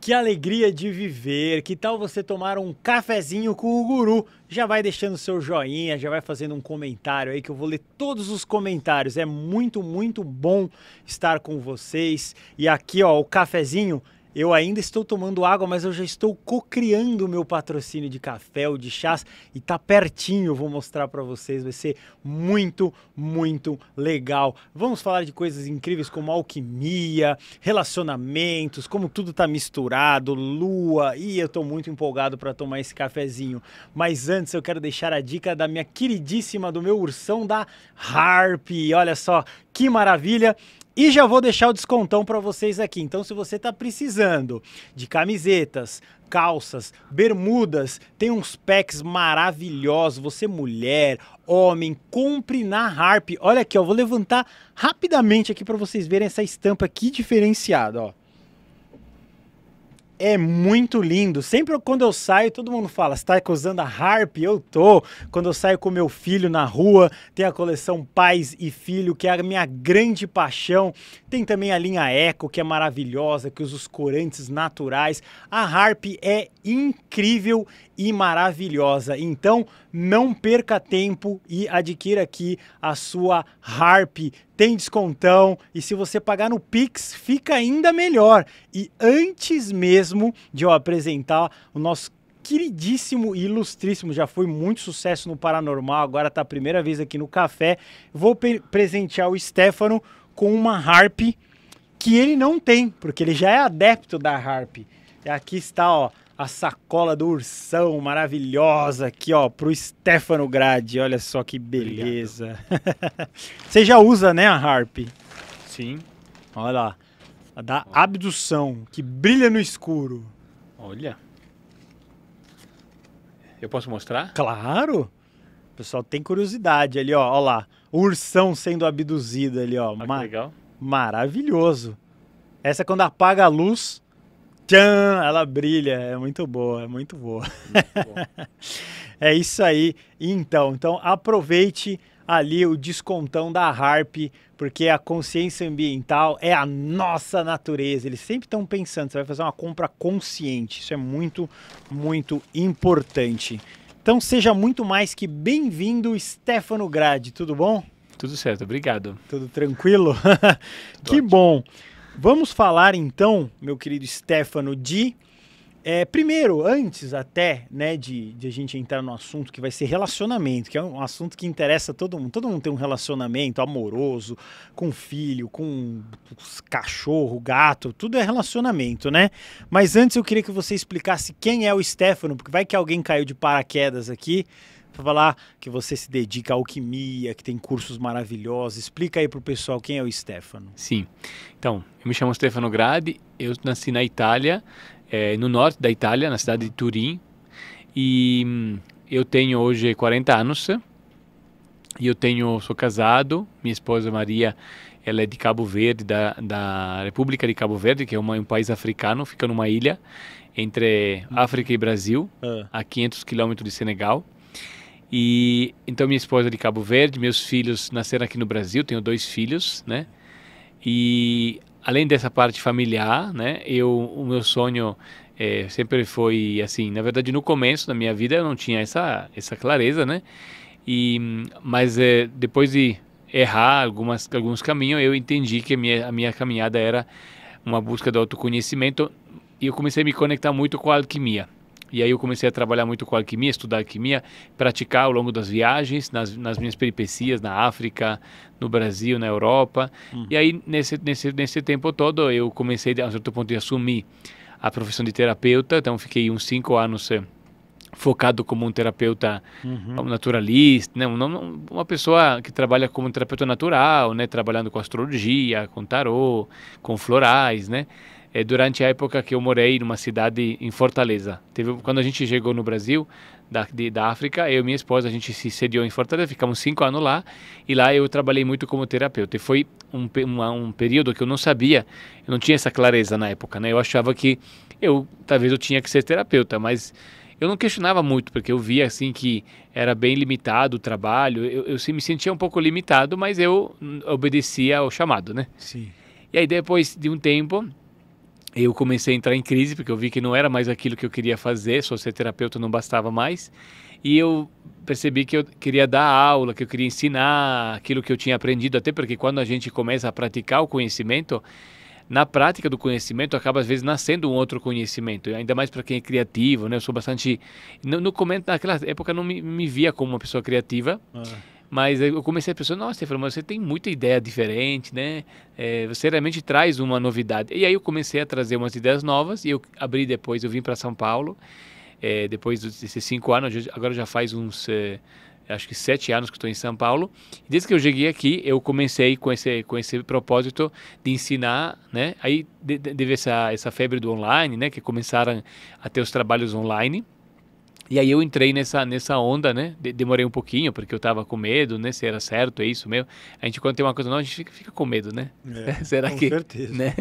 Que alegria de viver! Que tal você tomar um cafezinho com o guru? Já vai deixando seu joinha, já vai fazendo um comentário aí que eu vou ler todos os comentários. É muito, muito bom estar com vocês. E aqui, ó, o cafezinho eu ainda estou tomando água, mas eu já estou co-criando o meu patrocínio de café ou de chás e tá pertinho, vou mostrar para vocês, vai ser muito, muito legal. Vamos falar de coisas incríveis como alquimia, relacionamentos, como tudo tá misturado, lua, e eu tô muito empolgado para tomar esse cafezinho. Mas antes eu quero deixar a dica da minha queridíssima do meu ursão da Harp. Olha só que maravilha! E já vou deixar o descontão para vocês aqui. Então, se você está precisando de camisetas, calças, bermudas, tem uns packs maravilhosos. Você mulher, homem, compre na Harp. Olha aqui, ó, vou levantar rapidamente aqui para vocês verem essa estampa aqui diferenciada, ó é muito lindo. Sempre quando eu saio, todo mundo fala: você tá usando a harp? Eu tô. Quando eu saio com meu filho na rua, tem a coleção Pais e Filho, que é a minha grande paixão. Tem também a linha Eco, que é maravilhosa, que usa os corantes naturais. A harp é incrível e maravilhosa. Então, não perca tempo e adquira aqui a sua harp tem descontão e se você pagar no Pix fica ainda melhor. E antes mesmo de eu apresentar o nosso queridíssimo e ilustríssimo, já foi muito sucesso no Paranormal, agora está a primeira vez aqui no Café, vou presentear o Stefano com uma harp que ele não tem, porque ele já é adepto da harp. Aqui está, ó, a sacola do ursão maravilhosa aqui, ó, pro Stefano Grade. Olha só que beleza. Você já usa, né, a harp? Sim. Olha lá. A da abdução, que brilha no escuro. Olha. Eu posso mostrar? Claro. O pessoal tem curiosidade ali, ó. Olha lá. O ursão sendo abduzido ali, ó. Ah, Ma legal. Maravilhoso. Essa é quando apaga a luz, Tchan, ela brilha, é muito boa, é muito boa. Muito é isso aí. Então, então aproveite ali o descontão da Harp, porque a consciência ambiental é a nossa natureza. Eles sempre estão pensando, você vai fazer uma compra consciente. Isso é muito, muito importante. Então seja muito mais que bem-vindo, Stefano Grade, tudo bom? Tudo certo, obrigado. Tudo tranquilo? que ótimo. bom. Vamos falar então, meu querido Stefano, de. É, primeiro, antes até né, de, de, a gente entrar no assunto que vai ser relacionamento, que é um assunto que interessa todo mundo. Todo mundo tem um relacionamento amoroso, com filho, com cachorro, gato, tudo é relacionamento, né? Mas antes eu queria que você explicasse quem é o Stefano, porque vai que alguém caiu de paraquedas aqui para que você se dedica à alquimia, que tem cursos maravilhosos. Explica aí para o pessoal quem é o Stefano. Sim. Então, eu me chamo Stefano Gradi, eu nasci na Itália, é, no norte da Itália, na cidade de Turim. E hum, eu tenho hoje 40 anos. E eu tenho, sou casado, minha esposa Maria, ela é de Cabo Verde, da, da República de Cabo Verde, que é uma, um país africano, fica numa ilha entre África e Brasil, ah. a 500 quilômetros de Senegal. E então minha esposa é de Cabo Verde, meus filhos nasceram aqui no Brasil, tenho dois filhos, né? E além dessa parte familiar, né? Eu o meu sonho é, sempre foi assim, na verdade no começo da minha vida eu não tinha essa essa clareza, né? E mas é, depois de errar algumas alguns caminhos eu entendi que a minha a minha caminhada era uma busca do autoconhecimento e eu comecei a me conectar muito com a alquimia e aí eu comecei a trabalhar muito com alquimia, estudar alquimia, praticar ao longo das viagens, nas, nas minhas peripecias na África, no Brasil, na Europa. Uhum. E aí nesse, nesse, nesse tempo todo eu comecei a um certo ponto a assumir a profissão de terapeuta, então fiquei uns cinco anos eh, focado como um terapeuta uhum. naturalista, né? uma pessoa que trabalha como um terapeuta natural, né? trabalhando com astrologia, com tarô, com florais, né? é, durante a época que eu morei numa cidade em Fortaleza. Teve, quando a gente chegou no Brasil, da, de, da África, eu e minha esposa, a gente se sediou em Fortaleza, ficamos cinco anos lá, e lá eu trabalhei muito como terapeuta. E foi um, um período que eu não sabia, eu não tinha essa clareza na época, né? Eu achava que eu, talvez eu tinha que ser terapeuta, mas eu não questionava muito, porque eu via assim que era bem limitado o trabalho, eu, eu me sentia um pouco limitado, mas eu hum, obedecia ao chamado, né? Sim. E aí depois de um tempo, eu comecei a entrar em crise porque eu vi que não era mais aquilo que eu queria fazer, só ser terapeuta não bastava mais. E eu percebi que eu queria dar aula, que eu queria ensinar aquilo que eu tinha aprendido, até porque quando a gente começa a praticar o conhecimento, na prática do conhecimento acaba às vezes nascendo um outro conhecimento, ainda mais para quem é criativo, né? Eu sou bastante no, no naquela época não me, me via como uma pessoa criativa. Ah mas eu comecei a pensar, nossa, Stefano, você tem muita ideia diferente, né? É, você realmente traz uma novidade. E aí eu comecei a trazer umas ideias novas e eu abri depois, eu vim para São Paulo, é, depois desses cinco anos, agora já faz uns, é, acho que sete anos que estou em São Paulo. Desde que eu cheguei aqui, eu comecei com esse, com esse propósito de ensinar, né? Aí teve essa, essa febre do online, né? Que começaram a ter os trabalhos online. E aí eu entrei nessa, nessa onda, né? De demorei um pouquinho, porque eu tava com medo, né? Se era certo, é isso mesmo. A gente, quando tem uma coisa nova, a gente fica, fica com medo, né? É, Será com que. Com certeza. Né?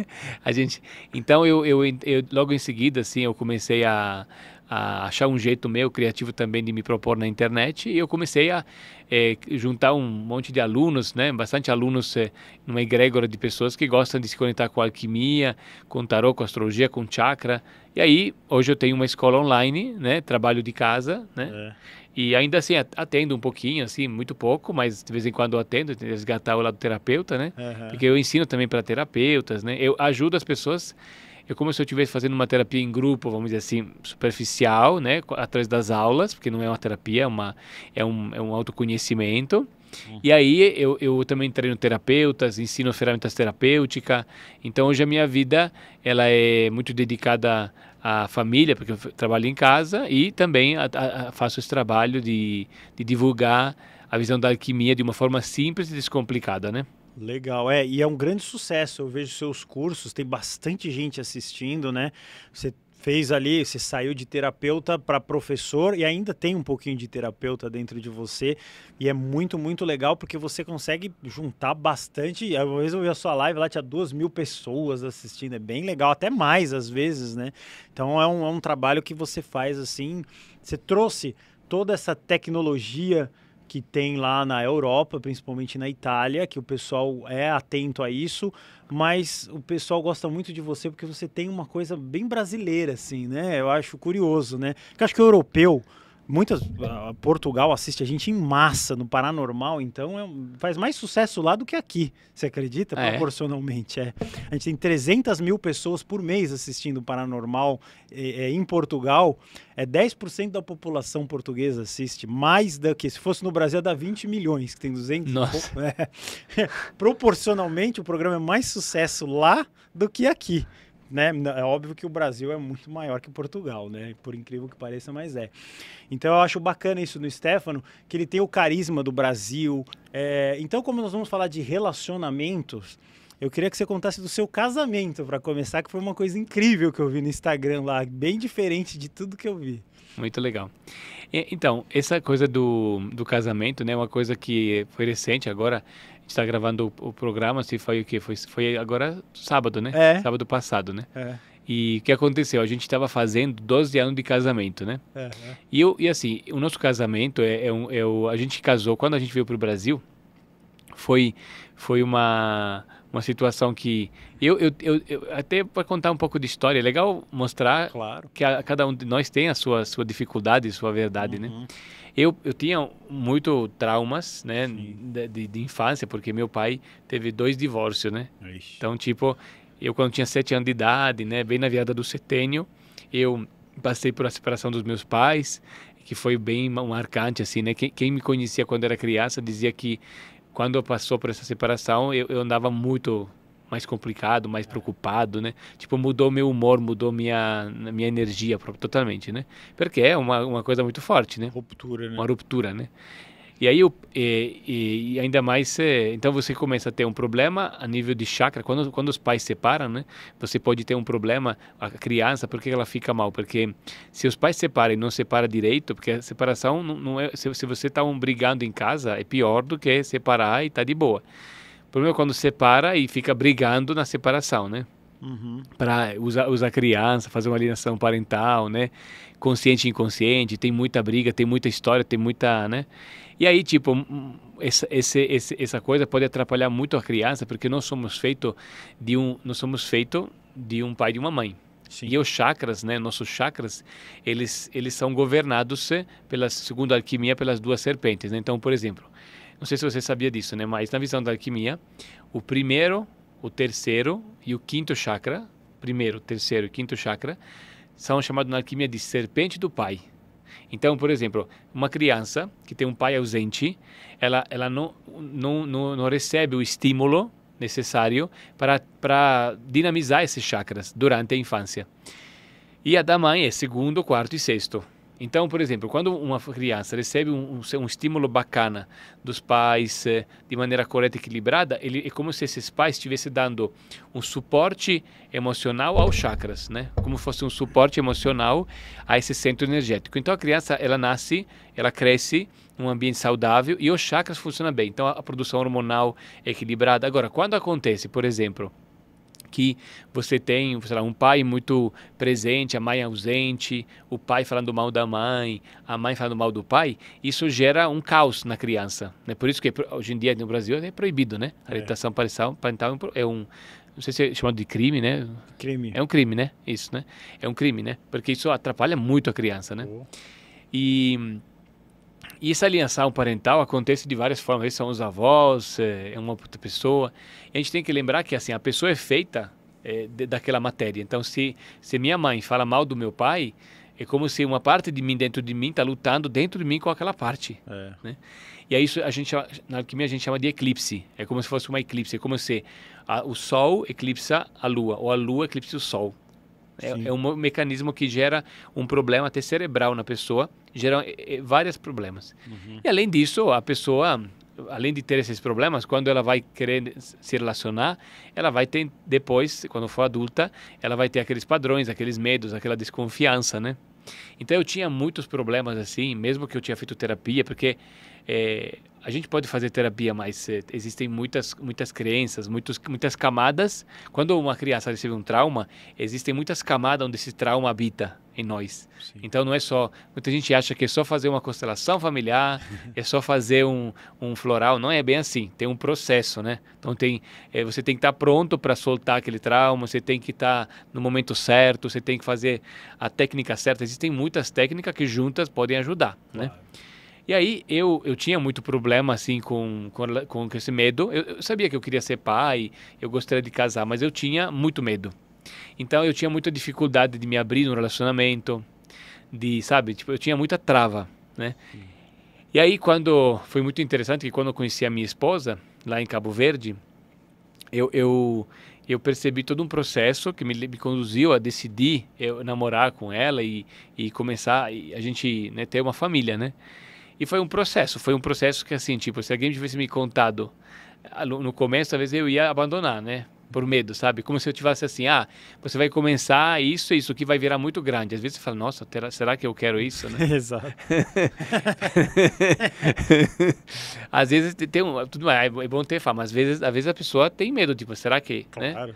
A gente. Então, eu, eu, eu, logo em seguida, assim, eu comecei a, a achar um jeito meu criativo também de me propor na internet e eu comecei a é, juntar um monte de alunos, né, bastante alunos é, numa egrégora de pessoas que gostam de se conectar com alquimia, com tarô, com astrologia, com chakra. E aí, hoje eu tenho uma escola online, né, trabalho de casa, né? É. E ainda assim atendo um pouquinho, assim, muito pouco, mas de vez em quando eu atendo, resgatar o lado terapeuta, né? Uhum. Porque eu ensino também para terapeutas, né? Eu ajudo as pessoas é como se eu estivesse fazendo uma terapia em grupo, vamos dizer assim, superficial, né, atrás das aulas, porque não é uma terapia, é, uma, é, um, é um autoconhecimento. Uhum. E aí eu, eu também treino terapeutas, ensino ferramentas terapêuticas. Então hoje a minha vida ela é muito dedicada à família, porque eu trabalho em casa e também a, a, faço esse trabalho de, de divulgar a visão da alquimia de uma forma simples e descomplicada, né? Legal, é, e é um grande sucesso. Eu vejo seus cursos, tem bastante gente assistindo, né? Você fez ali, você saiu de terapeuta para professor e ainda tem um pouquinho de terapeuta dentro de você. E é muito, muito legal porque você consegue juntar bastante. Às vezes eu vi a sua live lá, tinha duas mil pessoas assistindo, é bem legal, até mais às vezes, né? Então é um, é um trabalho que você faz assim. Você trouxe toda essa tecnologia que tem lá na Europa, principalmente na Itália, que o pessoal é atento a isso, mas o pessoal gosta muito de você porque você tem uma coisa bem brasileira, assim, né? Eu acho curioso, né? Porque acho que o europeu Muitas. Uh, Portugal assiste a gente em massa no Paranormal, então é, faz mais sucesso lá do que aqui, você acredita? É. Proporcionalmente. É. A gente tem 300 mil pessoas por mês assistindo o Paranormal é, é em Portugal. É 10% da população portuguesa assiste, mais do que se fosse no Brasil, dá 20 milhões, que tem 200. Nossa. Né? Proporcionalmente, o programa é mais sucesso lá do que aqui né? É óbvio que o Brasil é muito maior que Portugal, né? Por incrível que pareça, mas é. Então eu acho bacana isso no Stefano, que ele tem o carisma do Brasil. É... Então, como nós vamos falar de relacionamentos, eu queria que você contasse do seu casamento para começar, que foi uma coisa incrível que eu vi no Instagram lá, bem diferente de tudo que eu vi. Muito legal. Então, essa coisa do, do casamento, né? É uma coisa que foi recente agora está gravando o, o, programa, se foi o que foi, foi agora sábado, né? É. Sábado passado, né? É. E o que aconteceu? A gente estava fazendo 12 anos de casamento, né? É, é, e, eu, e assim, o nosso casamento é, é, um, é o, a gente casou quando a gente veio para o Brasil, foi foi uma uma situação que eu, eu, eu, eu até para contar um pouco de história é legal mostrar claro. que a, cada um de nós tem a sua sua dificuldade sua verdade né? uhum. né eu, eu tinha muito traumas né de, de, de, infância porque meu pai teve dois divórcios né Ixi. então tipo eu quando tinha sete anos de idade né bem na viada do setênio eu passei por a separação dos meus pais que foi bem marcante assim né quem, quem me conhecia quando era criança dizia que quando passou por essa separação, eu, eu andava muito mais complicado, mais preocupado, né? Tipo, mudou meu humor, mudou minha minha energia totalmente, né? Porque é uma, uma coisa muito forte, né? Ruptura, né? Uma ruptura, né? E aí, eu, e, e, ainda mais, é, então você começa a ter um problema a nível de chakra. Quando, quando os pais separam, né? Você pode ter um problema, a criança, porque ela fica mal? Porque se os pais separam e não separam direito, porque a separação não, não é. Se, se você está um brigando em casa, é pior do que separar e está de boa. O problema é quando separa e fica brigando na separação, né? Uhum. Para usar, usar criança, fazer uma alienação parental, né? consciente e inconsciente, tem muita briga, tem muita história, tem muita, né? E aí, tipo, hum, essa, esse, essa coisa pode atrapalhar muito a criança, porque nós somos feito de um, nós somos feito de um pai e de uma mãe. Sim. E os chakras, né, nossos chakras, eles eles são governados eh, pela segundo a alquimia pelas duas serpentes, né? Então, por exemplo, não sei se você sabia disso, né, mas na visão da alquimia, o primeiro, o terceiro e o quinto chakra, primeiro, terceiro e quinto chakra, são chamados na alquimia de serpente do pai. Então, por exemplo, uma criança que tem um pai ausente, ela, ela não, não, não, não recebe o estímulo necessário para, para dinamizar esses chakras durante a infância. E a da mãe é segundo, quarto e sexto. Então, por exemplo, quando uma criança recebe um, um, um estímulo bacana dos pais eh, de maneira correta e equilibrada, ele, é como se esses pais estivessem dando um suporte emocional aos chakras, né? Como fosse um suporte emocional a esse centro energético. Então, a criança, ela nasce, ela cresce num ambiente saudável e os chakras funcionam bem. Então, a, a produção hormonal é equilibrada. Agora, quando acontece, por exemplo, que você tem, sei lá, um pai muito presente, a mãe ausente, o pai falando mal da mãe, a mãe falando mal do pai, isso gera um caos na criança. Né? Por isso que hoje em dia no Brasil é proibido, né? A orientação é. parental é um não sei se é chamado de crime, né? Crime. É um crime, né? Isso, né? É um crime, né? Porque isso atrapalha muito a criança, né? Oh. E e essa alienação parental acontece de várias formas. Eles são os avós, eh, é uma outra pessoa. E a gente tem que lembrar que assim a pessoa é feita é, de, daquela matéria. Então, se, se minha mãe fala mal do meu pai, é como se uma parte de mim dentro de mim está lutando dentro de mim com aquela parte. É. Né? E aí isso a gente chama, na alquimia a gente chama de eclipse. É como se fosse uma eclipse. É como se a, o Sol eclipsa a Lua ou a Lua eclipse o Sol. É, é, um mecanismo que gera um problema até cerebral na pessoa, gera é, é vários problemas. Uhum. E além disso, a pessoa, além de ter esses problemas, quando ela vai querer se relacionar, ela vai ter depois, quando for adulta, ela vai ter aqueles padrões, aqueles medos, aquela desconfiança, né? Então eu tinha muitos problemas assim, mesmo que eu tinha feito terapia, porque é, a gente pode fazer terapia, mas eh, existem muitas, muitas crenças, muitos, muitas camadas. Quando uma criança recebe um trauma, existem muitas camadas onde esse trauma habita em nós. Sim. Então não é só. Muita gente acha que é só fazer uma constelação familiar, é só fazer um, um floral. Não é bem assim. Tem um processo, né? Então tem, é, você tem que estar tá pronto para soltar aquele trauma, você tem que estar tá no momento certo, você tem que fazer a técnica certa. Existem muitas técnicas que juntas podem ajudar, né? claro. né? E aí eu, eu tinha muito problema assim com, com, com esse medo. Eu, eu, sabia que eu queria ser pai, eu gostaria de casar, mas eu tinha muito medo. Então eu tinha muita dificuldade de me abrir no relacionamento, de, sabe, tipo, eu tinha muita trava, né? Sim. E aí quando foi muito interessante que quando eu conheci a minha esposa lá em Cabo Verde, eu eu eu percebi todo um processo que me, me conduziu a decidir eu namorar com ela e, e começar a gente né, ter uma família, né? E foi um processo, foi um processo que assim, tipo, se alguém tivesse me contado ah, no começo, talvez eu ia abandonar, né? Por medo, sabe? Como se eu tivesse assim, ah, você vai começar isso, isso que vai virar muito grande. Às vezes você fala, nossa, terá, será que eu quero isso? Né? Exato. às vezes tem um, tudo é, é bom ter fama, às vezes, às vezes a pessoa tem medo, tipo, será que, né? claro. né?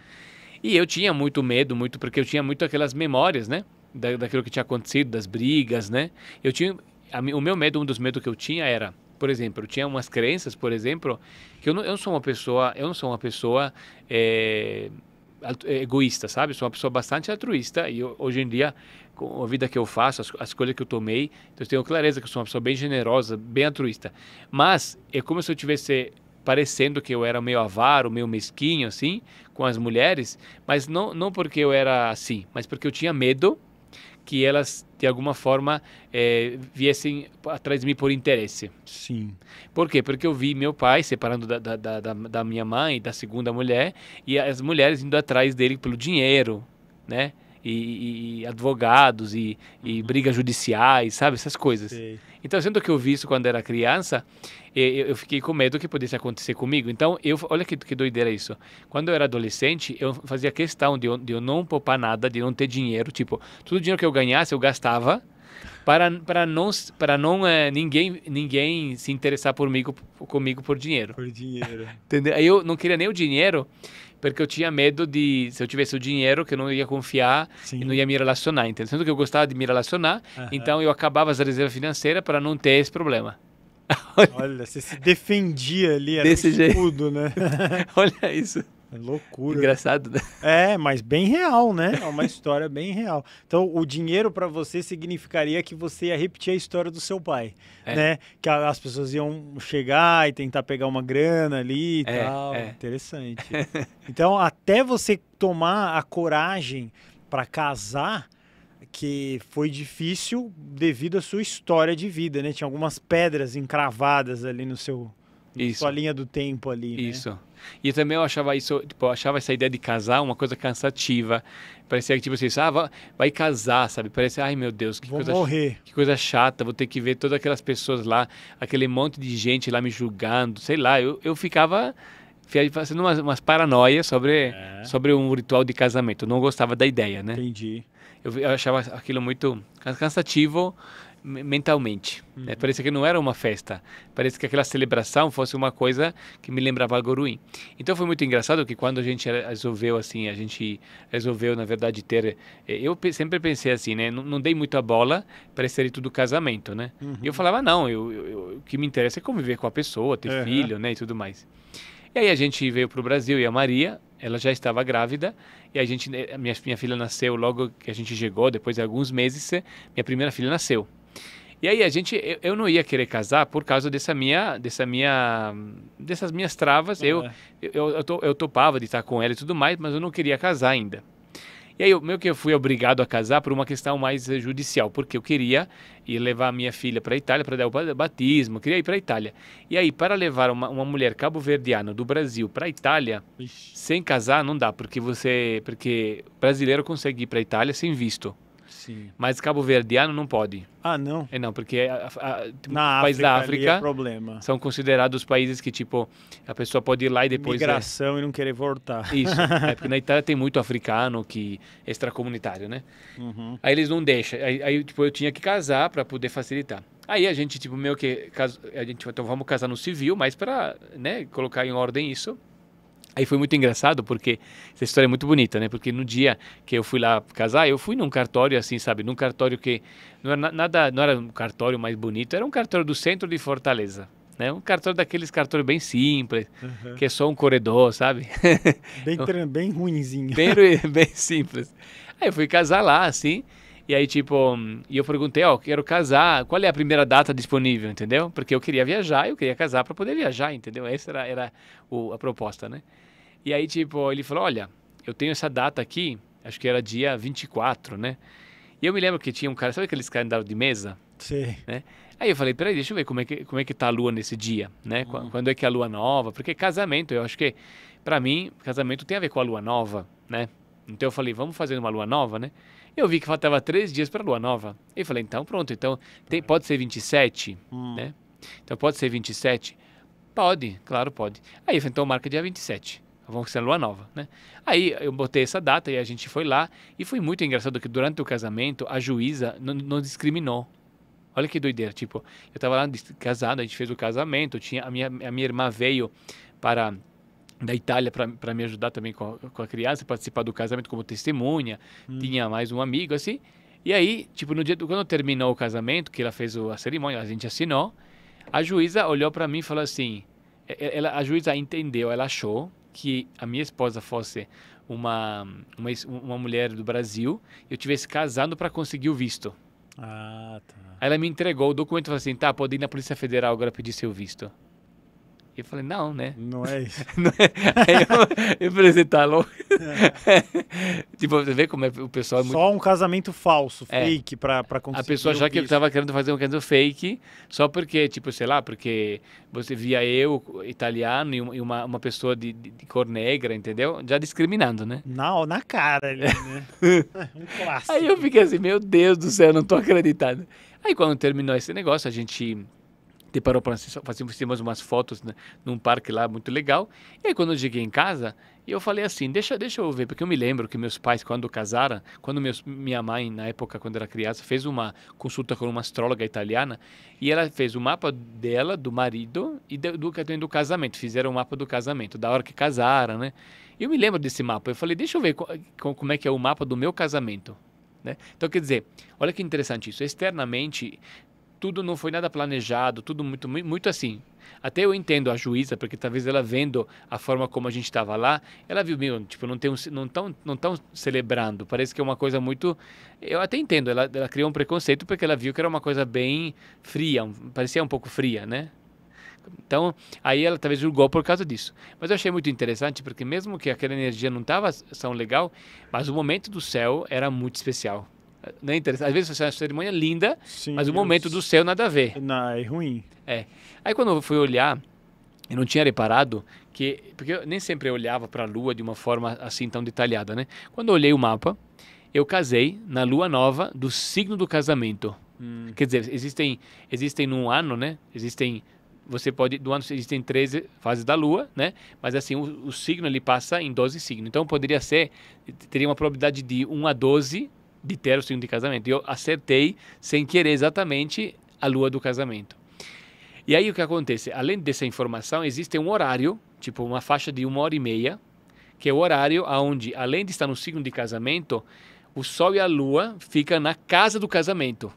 E eu tinha muito medo, muito porque eu tinha muito aquelas memórias, né? Da, daquilo que tinha acontecido, das brigas, né? Eu tinha a, o meu medo, um dos medos que eu tinha era, por exemplo, eu tinha umas crenças, por exemplo, que eu não, eu não sou uma pessoa, eu não sou uma pessoa é, egoísta, sabe? Eu sou uma pessoa bastante altruísta e eu, hoje em dia com a vida que eu faço, as, as escolhas que eu tomei, então eu tenho clareza que eu sou uma pessoa bem generosa, bem altruísta. Mas é como se eu tivesse parecendo que eu era meio avaro, meio mesquinho assim com as mulheres, mas não não porque eu era assim, mas porque eu tinha medo que elas de alguma forma é, viessem atrás de mim por interesse. Sim. Por quê? Porque eu vi meu pai separando da, da, da, da minha mãe, da segunda mulher, e as mulheres indo atrás dele pelo dinheiro, né? e, e advogados e, e uhum. brigas judiciais, sabe? Essas coisas. Então, sendo que eu vi isso quando era criança, eu, eu, fiquei com medo que pudesse acontecer comigo. Então, eu olha que, que doideira isso. Quando eu era adolescente, eu fazia questão de eu, de eu não poupar nada, de não ter dinheiro. Tipo, todo o dinheiro que eu ganhasse, eu gastava para para não para não é, ninguém ninguém se interessar por mim comigo por dinheiro. Por dinheiro. Entendeu? Eu não queria nem o dinheiro porque eu tinha medo de, se eu tivesse o dinheiro, que eu não ia confiar Sim. e não ia me relacionar. Entendeu? Sendo que eu gostava de me relacionar, uhum. então eu acabava as reservas financeiras para não ter esse problema. Olha, você se defendia ali, era Desse jeito. tudo, né? Olha isso. É loucura. Engraçado, né? É, mas bem real, né? É uma história bem real. Então, o dinheiro para você significaria que você ia repetir a história do seu pai, é. né? Que as pessoas iam chegar e tentar pegar uma grana ali e é, tal. É. Interessante. então, até você tomar a coragem para casar, que foi difícil devido à sua história de vida, né? Tinha algumas pedras encravadas ali no seu isso. Sua linha do tempo ali, né? Isso. Né? E também eu achava isso, tipo, eu achava essa ideia de casar uma coisa cansativa. Parecia que, tipo você assim, ah, vai, vai casar, sabe? Parecia, ai meu Deus, que vou coisa. morrer. Que coisa chata, vou ter que ver todas aquelas pessoas lá, aquele monte de gente lá me julgando, sei lá. Eu, eu ficava fazendo umas, umas paranoias sobre, é. sobre um ritual de casamento. Eu não gostava da ideia, né? Entendi. Eu, eu achava aquilo muito cansativo mentalmente. Né? Uhum. Né? Parecia que não era uma festa. Parecia que aquela celebração fosse uma coisa que me lembrava algo ruim. Então foi muito engraçado que quando a gente resolveu assim, a gente resolveu na verdade ter, eh, eu sempre pensei assim, né? Não, não dei muita bola para ser tudo casamento, né? Uhum. E eu falava não, eu, eu, eu, o que me interessa é conviver com a pessoa, ter uhum. filho, né? E tudo mais. E aí a gente veio para o Brasil e a Maria, ela já estava grávida e a gente, eh, minha, minha filha nasceu logo que a gente chegou, depois de alguns meses, eh, minha primeira filha nasceu. E aí a gente, eu, eu, não ia querer casar por causa dessa minha, dessa minha, dessas minhas travas. Eu, é. eu, eu, eu, topava de estar com ela e tudo mais, mas eu não queria casar ainda. E aí eu, meio que eu fui obrigado a casar por uma questão mais eh, judicial, porque eu queria ir levar minha filha para a Itália para dar o batismo, queria ir para a Itália. E aí para levar uma, uma mulher cabo-verdiana do Brasil para a Itália Ixi. sem casar não dá, porque você, porque brasileiro consegue ir para a Itália sem visto. Sim. Mas cabo Verdeano ah, não pode. Ah, não? É não, porque a, a, Na países da África é problema. são considerados países que, tipo, a pessoa pode ir lá e depois... Né? Migração é... e não querer voltar. Isso. é porque na Itália tem muito africano que é extracomunitário, né? Uhum. Aí eles não deixam. Aí, aí, tipo, eu tinha que casar para poder facilitar. Aí a gente, tipo, meio que... A gente, então vamos casar no civil, mas para né, colocar em ordem isso. Aí foi muito engraçado porque essa história é muito bonita, né? Porque no dia que eu fui lá casar, eu fui num cartório assim, sabe? Num cartório que não era nada, não era um cartório mais bonito, era um cartório do centro de Fortaleza. Né? Um cartório daqueles cartórios bem simples, uhum. que é só um corredor, sabe? Bem, bem ruinzinho. Bem, bem simples. Aí eu fui casar lá, assim, e aí, tipo, e eu perguntei, ó, oh, quero casar, qual é a primeira data disponível, entendeu? Porque eu queria viajar, eu queria casar para poder viajar, entendeu? Essa era, era o, a proposta, né? E aí, tipo, ele falou, olha, eu tenho essa data aqui, acho que era dia 24, né? E eu me lembro que tinha um cara, sabe aqueles calendários de mesa? Sim. Né? Aí eu falei, peraí, deixa eu ver como é que, como é que tá a lua nesse dia, né? Uhum. Quando é que é a lua nova? Porque casamento, eu acho que, para mim, casamento tem a ver com a lua nova, né? Então eu falei, vamos fazer uma lua nova, né? Eu vi que faltava três dias para a lua nova. E falei, então pronto, então tem, pode ser 27, hum. né? Então pode ser 27? Pode, claro pode. Aí eu falei, então marca dia 27. Vamos ser é lua nova, né? Aí eu botei essa data e a gente foi lá. E foi muito engraçado que durante o casamento a juíza não, discriminou. Olha que doideira, tipo, eu estava lá casado, a gente fez o casamento, tinha a minha, a minha irmã veio para da Itália para me ajudar também com a, com a, criança, participar do casamento como testemunha. Hum. Tinha mais um amigo assim. E aí, tipo, no dia do, quando terminou o casamento, que ela fez o, a cerimônia, a gente assinou, a juíza olhou para mim e falou assim: ela, a juíza entendeu, ela achou que a minha esposa fosse uma, uma, uma mulher do Brasil, eu tivesse casando para conseguir o visto. Ah, tá. Aí ela me entregou o documento e falou assim: tá, pode ir na Polícia Federal agora pedir seu visto. E eu falei, não, né? Não é isso. É. Aí eu, eu falei, tá louco? É. tipo, você vê como é, o pessoal é muito... Só um casamento falso, é. fake, pra, pra conseguir... A pessoa já que eu tava querendo fazer um casamento fake, só porque, tipo, sei lá, porque você via eu, italiano, e uma, uma pessoa de, de, cor negra, entendeu? Já discriminando, né? Não, na cara, ali, né? um clássico. Aí eu fiquei assim, meu Deus do céu, não tô acreditando. Aí quando terminou esse negócio, a gente te parou para fizemos umas fotos né, num parque lá muito legal. E aí quando eu cheguei em casa, eu falei assim, deixa, deixa eu ver, porque eu me lembro que meus pais quando casaram, quando meus, minha mãe na época quando era criança fez uma consulta com uma astróloga italiana e ela fez o mapa dela do marido e do, do casamento, fizeram o mapa do casamento, da hora que casaram, né? Eu me lembro desse mapa. Eu falei, deixa eu ver como é que é o mapa do meu casamento. Né? Então, quer dizer, olha que interessante isso. Externamente, tudo não foi nada planejado, tudo muito, muito assim. Até eu entendo a juíza, porque talvez ela vendo a forma como a gente estava lá, ela viu, meu, tipo, não estão não tão, não tão celebrando, parece que é uma coisa muito... Eu até entendo, ela, ela criou um preconceito porque ela viu que era uma coisa bem fria, parecia um pouco fria, né? Então, aí ela talvez julgou por causa disso. Mas eu achei muito interessante, porque mesmo que aquela energia não estava tão legal, mas o momento do céu era muito especial. Não é interessante. Às vezes você é uma cerimônia linda, Sim, mas o momento eu... do céu nada a ver. Não, é ruim. É. Aí quando eu fui olhar, eu não tinha reparado que. Porque eu nem sempre olhava para a lua de uma forma assim tão detalhada, né? Quando eu olhei o mapa, eu casei na lua nova do signo do casamento. Hum. Quer dizer, existem, existem num ano, né? Existem você pode, do ano existem 13 fases da Lua, né? Mas assim, o, o signo ele passa em 12 signos. Então poderia ser, teria uma probabilidade de 1 a 12 de ter o signo de casamento. E eu acertei, sem querer, exatamente a lua do casamento. E aí o que acontece? Além dessa informação, existe um horário, tipo uma faixa de uma hora e meia, que é o horário onde, além de estar no signo de casamento, o Sol e a Lua ficam na casa do casamento.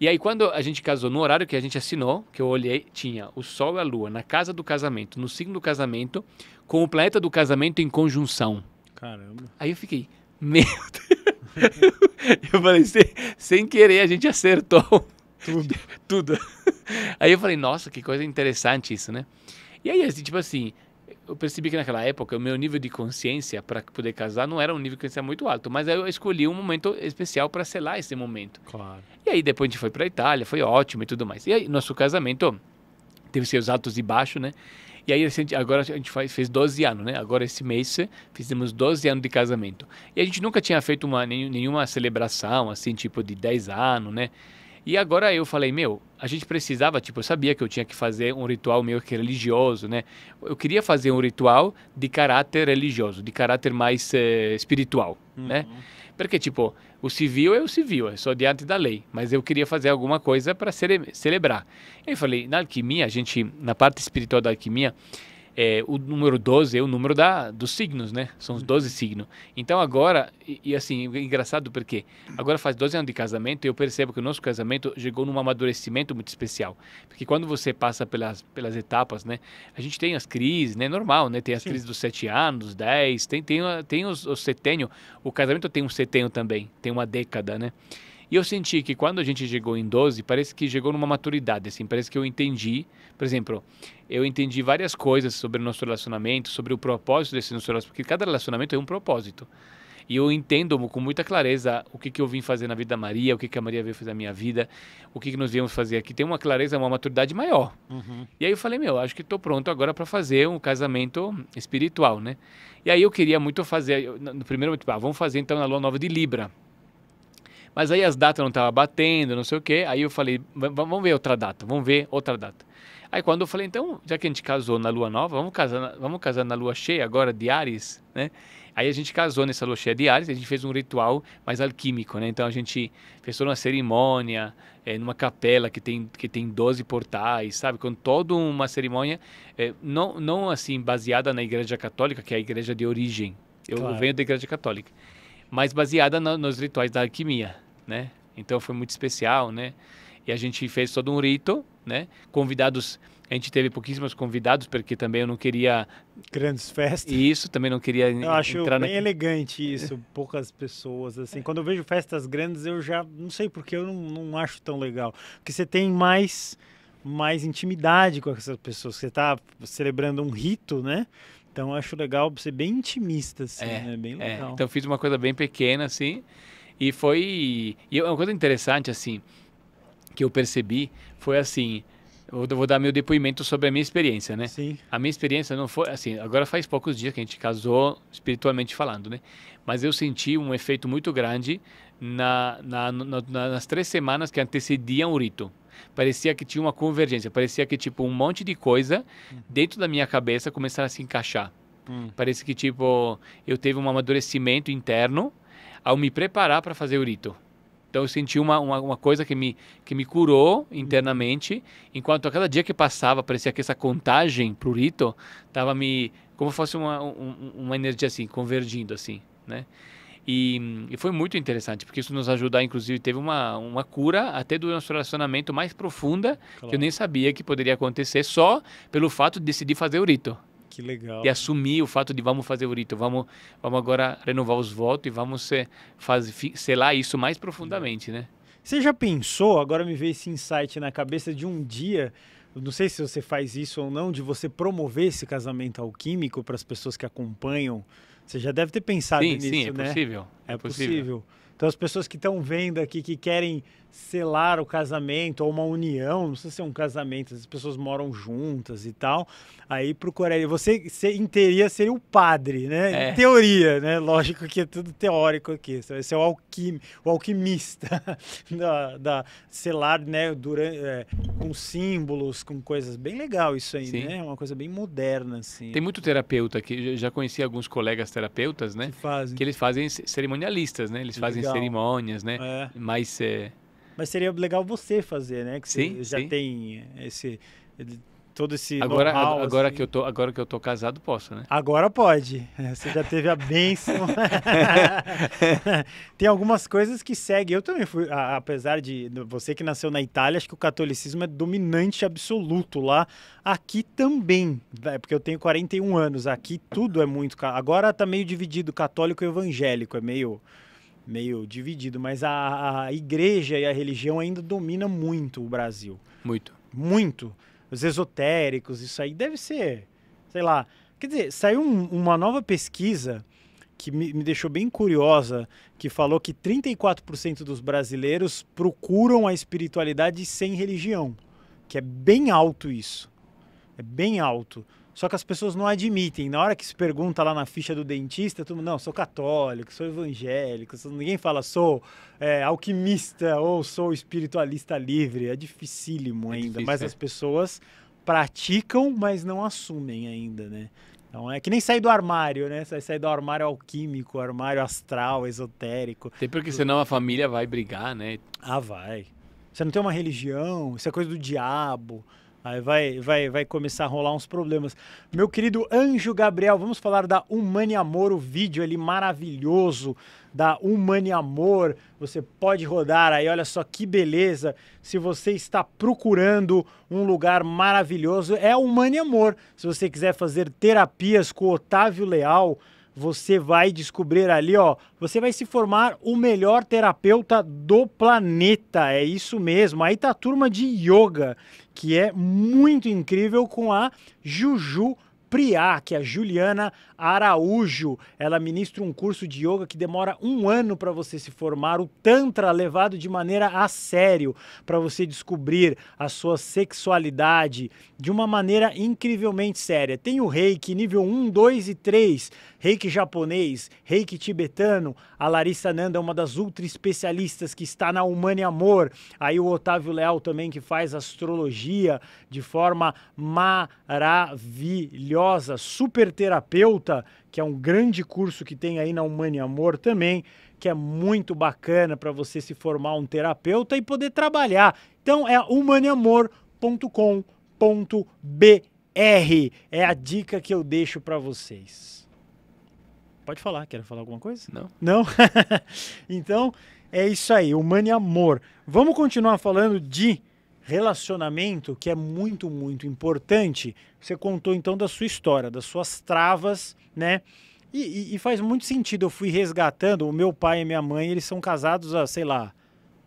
E aí, quando a gente casou, no horário que a gente assinou, que eu olhei, tinha o Sol e a Lua na casa do casamento, no signo do casamento, com o planeta do casamento em conjunção. Caramba. Aí eu fiquei, meu Deus. eu falei, sem, sem querer, a gente acertou tudo. tudo. Aí eu falei, nossa, que coisa interessante isso, né? E aí, assim, tipo assim, eu percebi que naquela época o meu nível de consciência para poder casar não era um nível de consciência muito alto, mas aí eu escolhi um momento especial para selar esse momento. Claro. E aí depois a gente foi para Itália, foi ótimo e tudo mais. E aí nosso casamento teve seus altos e baixos, né? E aí, agora a gente faz, fez 12 anos, né? Agora, esse mês, fizemos 12 anos de casamento. E a gente nunca tinha feito uma, nenhuma celebração, assim, tipo de 10 anos, né? E agora eu falei, meu, a gente precisava, tipo, eu sabia que eu tinha que fazer um ritual meio que religioso, né? Eu queria fazer um ritual de caráter religioso, de caráter mais eh, espiritual, né? uhum. né? Porque, tipo, o civil é o civil, é só diante da lei. Mas eu queria fazer alguma coisa para cele celebrar. Eu falei, na alquimia, a gente, na parte espiritual da alquimia, é, o número 12 é o número da, dos signos, né? São os 12 uhum. signos. Então agora, e, e assim, é engraçado porque agora faz 12 anos de casamento e eu percebo que o nosso casamento chegou num amadurecimento muito especial. Porque quando você passa pelas, pelas etapas, né? A gente tem as crises, né? Normal, né? Tem as Sim. crises dos 7 anos, 10, tem, tem, tem os, os anos. O casamento tem um setênio também, tem uma década, né? E eu senti que quando a gente chegou em 12, parece que chegou numa maturidade, assim, parece que eu entendi, por exemplo, eu entendi várias coisas sobre o nosso relacionamento, sobre o propósito desse nosso relacionamento, porque cada relacionamento é um propósito. E eu entendo com muita clareza o que, que eu vim fazer na vida da Maria, o que, que a Maria veio fazer na minha vida, o que, que nós viemos fazer aqui. Tem uma clareza, uma maturidade maior. Uhum. E aí eu falei, meu, acho que estou pronto agora para fazer um casamento espiritual, né? E aí eu queria muito fazer, no primeiro momento, tipo, ah, vamos fazer então na Lua Nova de Libra. Mas aí as datas não estavam batendo, não sei o quê. Aí eu falei, vamos ver outra data, vamos ver outra data. Aí quando eu falei, então, já que a gente casou na lua nova, vamos casar na, vamos casar na lua cheia agora de Ares, né? Aí a gente casou nessa lua cheia de Ares, a gente fez um ritual mais alquímico, né? Então a gente fez uma cerimônia é, numa capela que tem que tem 12 portais, sabe? Com toda uma cerimônia, é, não não assim baseada na igreja católica, que é a igreja de origem. Eu claro. venho da igreja católica, mas baseada no, nos rituais da alquimia, né? Então foi muito especial, né? E a gente fez todo um rito, né? Convidados, a gente teve pouquíssimos convidados porque também eu não queria grandes festas. Isso também não queria. Eu acho bem na... elegante isso, poucas pessoas assim. Quando eu vejo festas grandes, eu já não sei porque eu não, não acho tão legal, porque você tem mais mais intimidade com essas pessoas. Você está celebrando um rito, né? Então acho legal ser bem intimista, assim, é, né? Bem é. legal. É. Então fiz uma coisa bem pequena, assim. E foi. E é uma coisa interessante, assim, que eu percebi foi assim. Eu vou dar meu depoimento sobre a minha experiência, né? Sim. A minha experiência não foi assim. Agora faz poucos dias que a gente casou, espiritualmente falando, né? Mas eu senti um efeito muito grande na, na, na, nas três semanas que antecediam o rito. Parecia que tinha uma convergência, parecia que tipo um monte de coisa uhum. dentro da minha cabeça começaram a se encaixar. Hum. Parece que tipo eu teve um amadurecimento interno ao me preparar para fazer o rito. Então eu senti uma, uma, uma, coisa que me, que me curou internamente, enquanto a cada dia que passava, parecia que essa contagem para o rito estava me. como fosse uma, um, uma energia assim, convergindo assim, né? E, e, foi muito interessante, porque isso nos ajudou, inclusive, teve uma, uma cura até do nosso relacionamento mais profunda, claro. que eu nem sabia que poderia acontecer só pelo fato de decidir fazer o rito. Que legal. E assumir o fato de vamos fazer o rito, vamos, vamos agora renovar os votos e vamos fazer, selar isso mais profundamente, né? Você já pensou, agora me veio esse insight na cabeça de um dia não sei se você faz isso ou não, de você promover esse casamento alquímico para as pessoas que acompanham. Você já deve ter pensado sim, nisso, sim, sim é né? Possível, é, é possível. possível. Então, as pessoas que estão vendo aqui, que querem selar o casamento ou uma união, não sei se é um casamento, as pessoas moram juntas e tal, aí procuraria. Você, ser, em teoria, seria o padre, né? É. Em teoria, né? Lógico que é tudo teórico aqui. Você vai ser o, alquim, o alquimista da, da selar, né? Durante, é, com símbolos, com coisas. Bem legal isso aí, Sim. né? É uma coisa bem moderna, assim. Tem muito terapeuta aqui. Já conheci alguns colegas terapeutas, né? Que, fazem. que eles fazem cerimonialistas, né? Eles fazem legal. cerimônias, né? É. Mas, é... Mas seria legal você fazer, né? Que você sim, já sim. tem esse todo esse agora agora assim. que eu tô agora que eu tô casado posso né agora pode você já teve a benção tem algumas coisas que seguem eu também fui apesar de você que nasceu na Itália acho que o catolicismo é dominante absoluto lá aqui também porque eu tenho 41 anos aqui tudo é muito agora tá meio dividido católico e evangélico é meio meio dividido, mas a, a igreja e a religião ainda domina muito o Brasil. Muito. Muito. Os esotéricos, isso aí deve ser, sei lá. Quer dizer, saiu um, uma nova pesquisa que me, me, deixou bem curiosa, que falou que 34% dos brasileiros procuram a espiritualidade sem religião, que é bem alto isso. É bem alto. Só que as pessoas não admitem. Na hora que se pergunta lá na ficha do dentista, todo mundo, não, sou católico, sou evangélico, ninguém fala sou é, alquimista ou sou espiritualista livre. É dificílimo é ainda, difícil, mas é. as pessoas praticam, mas não assumem ainda, né? Então é que nem sair do armário, né? sair do armário alquímico, armário astral, esotérico. Tem porque senão a família vai brigar, né? Ah, vai. Você não tem uma religião, isso é coisa do diabo. Aí vai, vai, vai começar a rolar uns problemas. Meu querido Anjo Gabriel, vamos falar da Humane Amor, o vídeo ali maravilhoso da Humane Amor. Você pode rodar aí, olha só que beleza. Se você está procurando um lugar maravilhoso, é a Humane Amor. Se você quiser fazer terapias com Otávio Leal, você vai descobrir ali, ó, você vai se formar o melhor terapeuta do planeta. É isso mesmo. Aí tá a turma de yoga que é muito incrível com a Juju Priá, que é a Juliana Araújo. Ela ministra um curso de yoga que demora um ano para você se formar, o Tantra levado de maneira a sério, para você descobrir a sua sexualidade de uma maneira incrivelmente séria. Tem o Reiki nível 1, 2 e 3, Reiki japonês, Reiki tibetano. A Larissa Nanda é uma das ultra especialistas que está na Humane Amor. Aí o Otávio Leal também, que faz astrologia de forma maravilhosa maravilhosa, Super Terapeuta, que é um grande curso que tem aí na Humane Amor também, que é muito bacana para você se formar um terapeuta e poder trabalhar. Então é humaneamor.com.br. É a dica que eu deixo para vocês. Pode falar, quer falar alguma coisa? Não. Não? então é isso aí, Humane Amor. Vamos continuar falando de relacionamento que é muito, muito importante. Você contou então da sua história, das suas travas, né? E, e, e, faz muito sentido. Eu fui resgatando. O meu pai e minha mãe, eles são casados há, sei lá,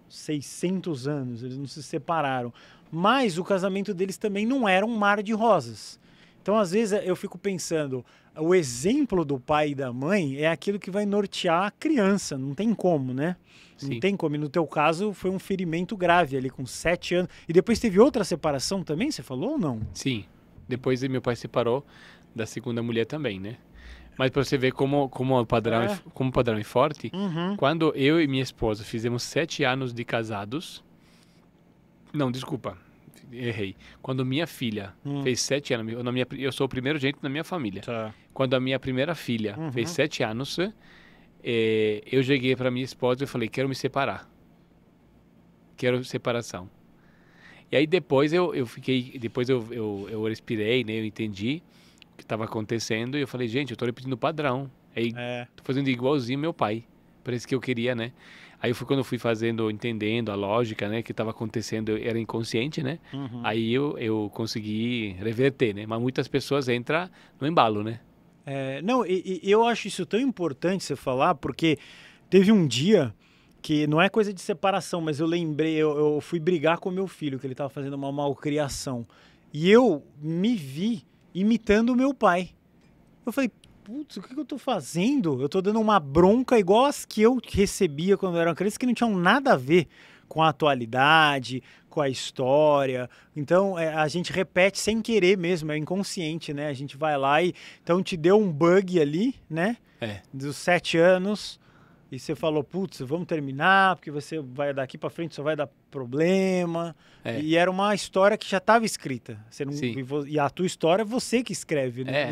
600 anos. Eles não se separaram. Mas o casamento deles também não era um mar de rosas. Então, às vezes, eu fico pensando, o exemplo do pai e da mãe é aquilo que vai nortear a criança, não tem como, né? Sim. Não tem como. E no teu caso foi um ferimento grave ali com sete anos. E depois teve outra separação também, você falou ou não? Sim. Depois meu pai separou da segunda mulher também, né? Mas para você ver como como padrão é. é. como padrão é forte, uhum. quando eu e minha esposa fizemos sete anos de casados, não, desculpa, errei. Quando minha filha hum. fez sete anos, eu, minha, eu sou o primeiro gente na minha família. Tá. Quando a minha primeira filha uhum. fez sete anos, é, eu cheguei para minha esposa e falei: quero me separar. Quero separação. E aí depois eu, eu fiquei, depois eu, eu, eu respirei, né? Eu entendi o que estava acontecendo e eu falei, gente, eu estou repetindo padrão. Aí, é. tô fazendo igualzinho meu pai. Parece que eu queria, né? Aí foi quando eu fui fazendo, entendendo a lógica, né, que estava acontecendo, era inconsciente, né? Uhum. Aí eu, eu consegui reverter, né? Mas muitas pessoas entram no embalo, né? É, não, e, e eu acho isso tão importante você falar, porque teve um dia que não é coisa de separação, mas eu lembrei, eu, eu fui brigar com meu filho, que ele estava fazendo uma malcriação. E eu me vi imitando o meu pai. Eu falei, putz, o que, eu tô fazendo? Eu tô dando uma bronca igual as que eu recebia quando eu era criança, que não tinham nada a ver com a atualidade, com a história. Então, é, a gente repete sem querer mesmo, é inconsciente, né? A gente vai lá e. Então, te deu um bug ali, né? É. Dos sete anos e você falou, putz, vamos terminar, porque você vai daqui para frente só vai dar problema. É. E era uma história que já estava escrita. Você não, Sim. e a tua história é você que escreve, né? É.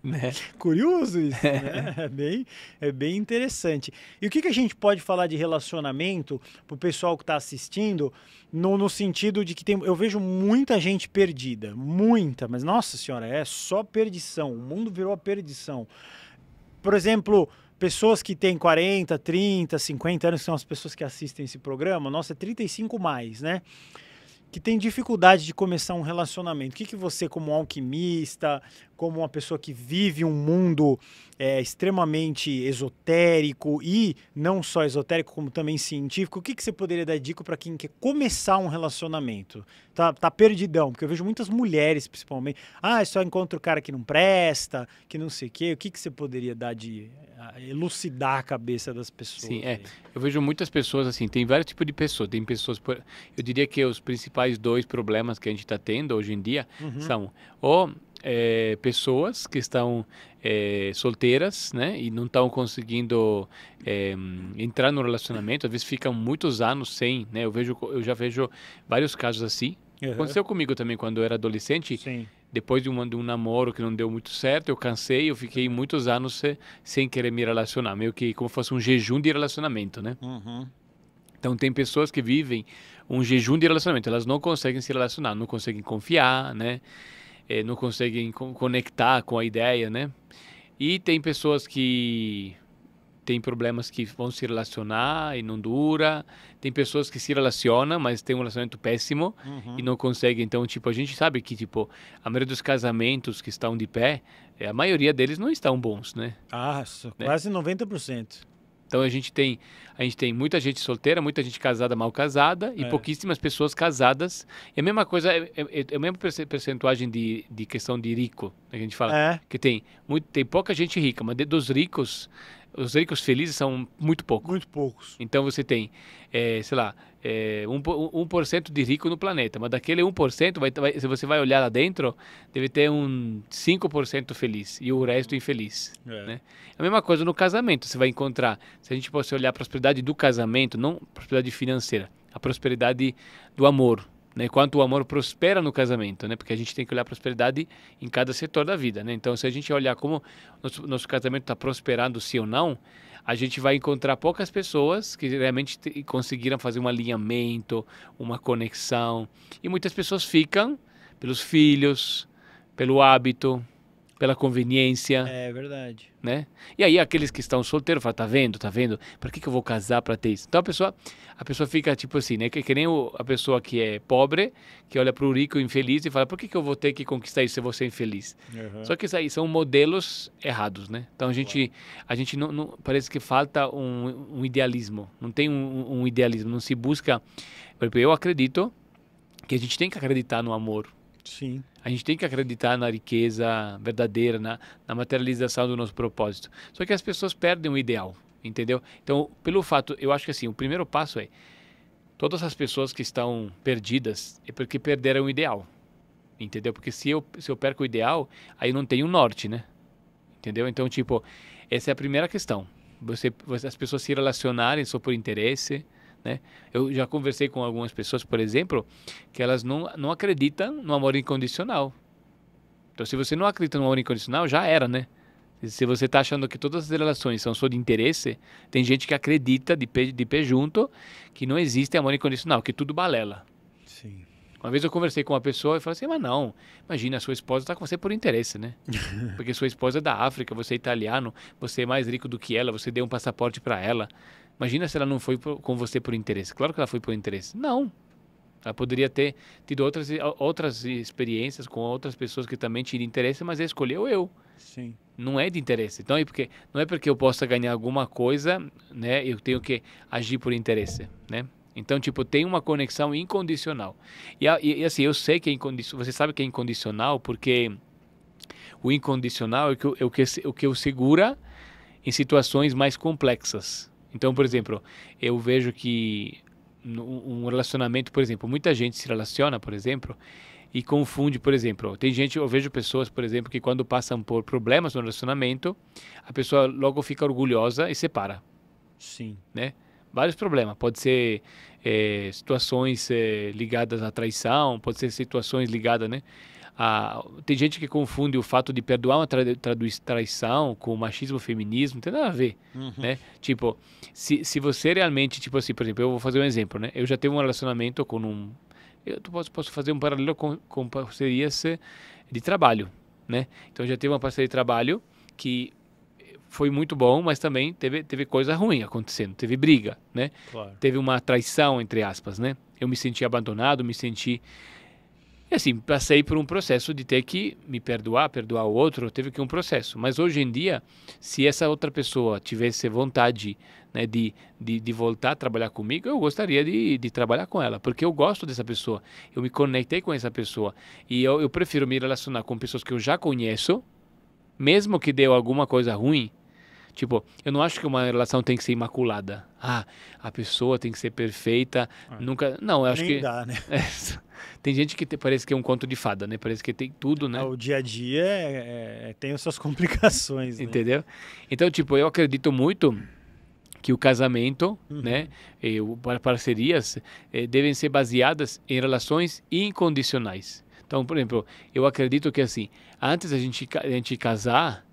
Né? Curioso isso, é. né? É bem, é bem interessante. E o que, que a gente pode falar de relacionamento para o pessoal que está assistindo, no, no sentido de que tem, eu vejo muita gente perdida, muita, mas nossa senhora, é só perdição. O mundo virou a perdição. Por exemplo pessoas que têm 40, 30, 50 anos, que são as pessoas que assistem esse programa, nossa, é 35 mais, né? Que tem dificuldade de começar um relacionamento. O que, que você, como alquimista, como uma pessoa que vive um mundo é, extremamente esotérico e não só esotérico, como também científico, o que, que você poderia dar dica para quem quer começar um relacionamento? Tá, tá perdidão, porque eu vejo muitas mulheres, principalmente, ah, só encontro o cara que não presta, que não sei o quê. O que, que você poderia dar de elucidar a cabeça das pessoas? Sim, é. Eu vejo muitas pessoas assim, tem vários tipos de pessoas. Tem pessoas, eu diria que os principais dois problemas que a gente está tendo hoje em dia uhum. são ou é, pessoas que estão é, solteiras, né, e não estão conseguindo é, entrar no relacionamento, às vezes ficam muitos anos sem, né, eu vejo, eu já vejo vários casos assim. Uhum. Aconteceu comigo também quando eu era adolescente. Sim. Depois de um, de um namoro que não deu muito certo, eu cansei, eu fiquei uhum. muitos anos se, sem querer me relacionar, meio que como fosse um jejum de relacionamento, né? Uhum. Então tem pessoas que vivem um jejum de relacionamento, elas não conseguem se relacionar, não conseguem confiar, né? é, não conseguem conectar com a ideia, né? E tem pessoas que têm problemas que vão se relacionar e não dura. Tem pessoas que se relacionam, mas tem um relacionamento péssimo uhum. e não conseguem. Então, tipo, a gente sabe que, tipo, a maioria dos casamentos que estão de pé, é, a maioria deles não estão bons, né? Ah, quase né? 90%. Então a gente tem a gente tem muita gente solteira, muita gente casada, mal casada e é. pouquíssimas pessoas casadas. É a mesma coisa, é, é, é, é a mesma percentagem de, de questão de rico né, que a gente fala. É. Que tem, muito, tem pouca gente rica, mas de, dos ricos, os ricos felizes são muito poucos. Muito poucos. Então você tem, é, sei lá, é, 1%, 1 de rico no planeta, mas daquele 1%, vai, vai, se você vai olhar lá dentro, deve ter um 5% feliz e o resto infeliz. É. Né? É a mesma coisa no casamento, você vai encontrar, se a gente fosse olhar a prosperidade do casamento, não prosperidade financeira, a prosperidade do amor, né? Quanto o amor prospera no casamento, né? Porque a gente tem que olhar a prosperidade em cada setor da vida, né? Então, se a gente olhar como nosso, nosso casamento está prosperando, se ou não, a gente vai encontrar poucas pessoas que realmente conseguiram fazer um alinhamento, uma conexão. E muitas pessoas ficam pelos filhos, pelo hábito, pela conveniência. É verdade. Né? E aí aqueles que estão solteiros falam, tá vendo, tá vendo? Para que, que eu vou casar para ter isso? Então a pessoa, a pessoa fica tipo assim, né? Que, que nem o, a pessoa que é pobre, que olha para o rico infeliz e fala, por que, que eu vou ter que conquistar isso se você é infeliz? Uhum. Só que isso aí são modelos errados, né? Então a gente, a gente não, não, parece que falta um, um idealismo, não tem um, um idealismo, não se busca. Eu acredito que a gente tem que acreditar no amor, Sim. A gente tem que acreditar na riqueza verdadeira, na, na materialização do nosso propósito. Só que as pessoas perdem o ideal, entendeu? Então, pelo fato, eu acho que assim, o primeiro passo é todas as pessoas que estão perdidas é porque perderam o ideal, entendeu? Porque se eu se eu perco o ideal, aí não tem um norte, né? Entendeu? Então, tipo, essa é a primeira questão. Você, as pessoas se relacionarem só por interesse, né? Eu já conversei com algumas pessoas, por exemplo, que elas não, não acreditam no amor incondicional. Então, se você não acredita no amor incondicional, já era, né? Se você está achando que todas as relações são só de interesse, tem gente que acredita de pé, de pé junto que não existe amor incondicional, que tudo balela. Sim. Uma vez eu conversei com uma pessoa e falei assim, mas não, imagina, sua esposa está com você por interesse, né? Porque sua esposa é da África, você é italiano, você é mais rico do que ela, você deu um passaporte para ela. Imagina se ela não foi por, com você por interesse. Claro que ela foi por interesse. Não. Ela poderia ter tido outras, outras experiências com outras pessoas que também tinham interesse, mas ela escolheu eu. Sim. Não é de interesse. Então, é porque, não é porque eu possa ganhar alguma coisa, né? Eu tenho que agir por interesse, né? Então, tipo, tem uma conexão incondicional. E, e assim, eu sei que é incondicional. Você sabe que é incondicional porque o incondicional é o que, é o que, é o que eu segura em situações mais complexas. Então, por exemplo, eu vejo que um relacionamento, por exemplo, muita gente se relaciona, por exemplo, e confunde, por exemplo, tem gente, eu vejo pessoas, por exemplo, que quando passam por problemas no relacionamento, a pessoa logo fica orgulhosa e separa. Sim. Né? Vários problemas. Pode ser é, situações é, ligadas à traição, pode ser situações ligadas, né? a, tem gente que confunde o fato de perdoar uma tra, traição com machismo, feminismo, não tem nada a ver, uhum. né? Tipo, se, se você realmente, tipo assim, por exemplo, eu vou fazer um exemplo, né? Eu já tenho um relacionamento com um... Eu posso, posso fazer um paralelo com, com parcerias eh, de trabalho, né? Então, já tive uma parceria de trabalho que foi muito bom, mas também teve, teve coisa ruim acontecendo, teve briga, né? Claro. Teve uma traição, entre aspas, né? Eu me senti abandonado, me senti e assim, passei por um processo de ter que me perdoar, perdoar o outro, teve que um processo. Mas hoje em dia, se essa outra pessoa tivesse vontade né, de, de, de, voltar a trabalhar comigo, eu gostaria de, de trabalhar com ela, porque eu gosto dessa pessoa, eu me conectei com essa pessoa. E eu, eu prefiro me relacionar com pessoas que eu já conheço, mesmo que deu alguma coisa ruim, Tipo, eu não acho que uma relação tem que ser imaculada. Ah, a pessoa tem que ser perfeita, é. nunca. Não, eu acho que. Dá, né? É, tem gente que parece que é um conto de fada, né? Parece que tem tudo, né? É, o dia a dia é, é, é tem as suas complicações. né? Entendeu? Então, tipo, eu acredito muito que o casamento, uhum. né, e o, parcerias eh, devem ser baseadas em relações incondicionais. Então, por exemplo, eu acredito que assim, antes a gente a gente casar,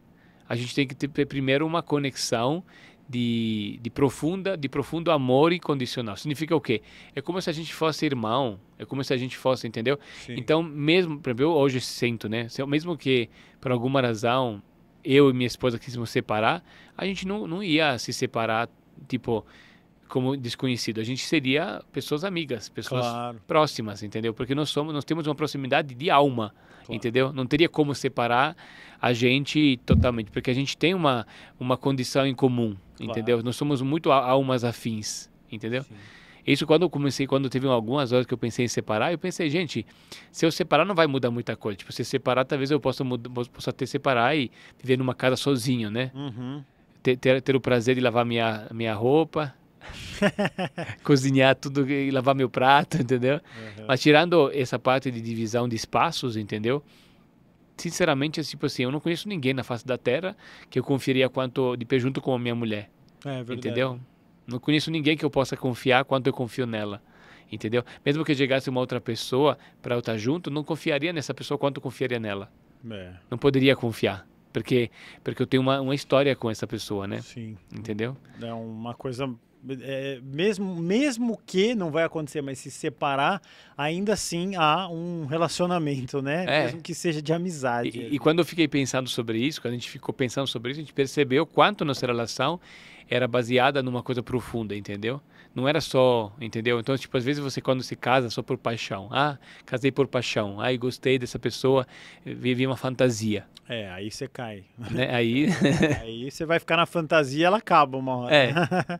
a gente tem que ter primeiro uma conexão de, de profunda, de profundo amor incondicional. Significa o quê? É como se a gente fosse irmão, é como se a gente fosse, entendeu? Sim. Então, mesmo, para eu hoje sinto, né? Mesmo que por alguma razão eu e minha esposa quisemos separar, a gente não, não ia se separar, tipo, como desconhecido. A gente seria pessoas amigas, pessoas claro. próximas, entendeu? Porque nós somos, nós temos uma proximidade de alma, claro. entendeu? Não teria como separar a gente totalmente, porque a gente tem uma, uma condição em comum, claro. entendeu? Nós somos muito almas afins, entendeu? Sim. Isso quando eu comecei, quando teve algumas horas que eu pensei em separar, eu pensei, gente, se eu separar não vai mudar muita coisa. Tipo, se separar, talvez eu possa, mudar, possa até separar e viver numa casa sozinho, né? Uhum. Ter, ter, ter, o prazer de lavar minha, minha roupa, cozinhar tudo e lavar meu prato, entendeu? Uhum. Mas tirando essa parte de divisão de espaços, entendeu? sinceramente, assim, tipo assim, eu não conheço ninguém na face da Terra que eu confiaria quanto de pé junto com a minha mulher. É, é verdade. Entendeu? Não conheço ninguém que eu possa confiar quanto eu confio nela. Entendeu? Mesmo que chegasse uma outra pessoa para eu estar tá junto, não confiaria nessa pessoa quanto eu confiaria nela. É. Não poderia confiar. Porque, porque eu tenho uma, uma história com essa pessoa, né? Sim. Entendeu? É uma coisa é, mesmo, mesmo que não vai acontecer, mas se separar, ainda assim há um relacionamento, né? É. Mesmo que seja de amizade. E, e, quando eu fiquei pensando sobre isso, quando a gente ficou pensando sobre isso, a gente percebeu quanto nossa relação era baseada numa coisa profunda, entendeu? não era só, entendeu? Então, tipo, às vezes você quando se casa só por paixão. Ah, casei por paixão. Aí ah, gostei dessa pessoa, eh, vivi uma fantasia. É, aí você cai. Né? Aí... aí você vai ficar na fantasia ela acaba uma hora. É,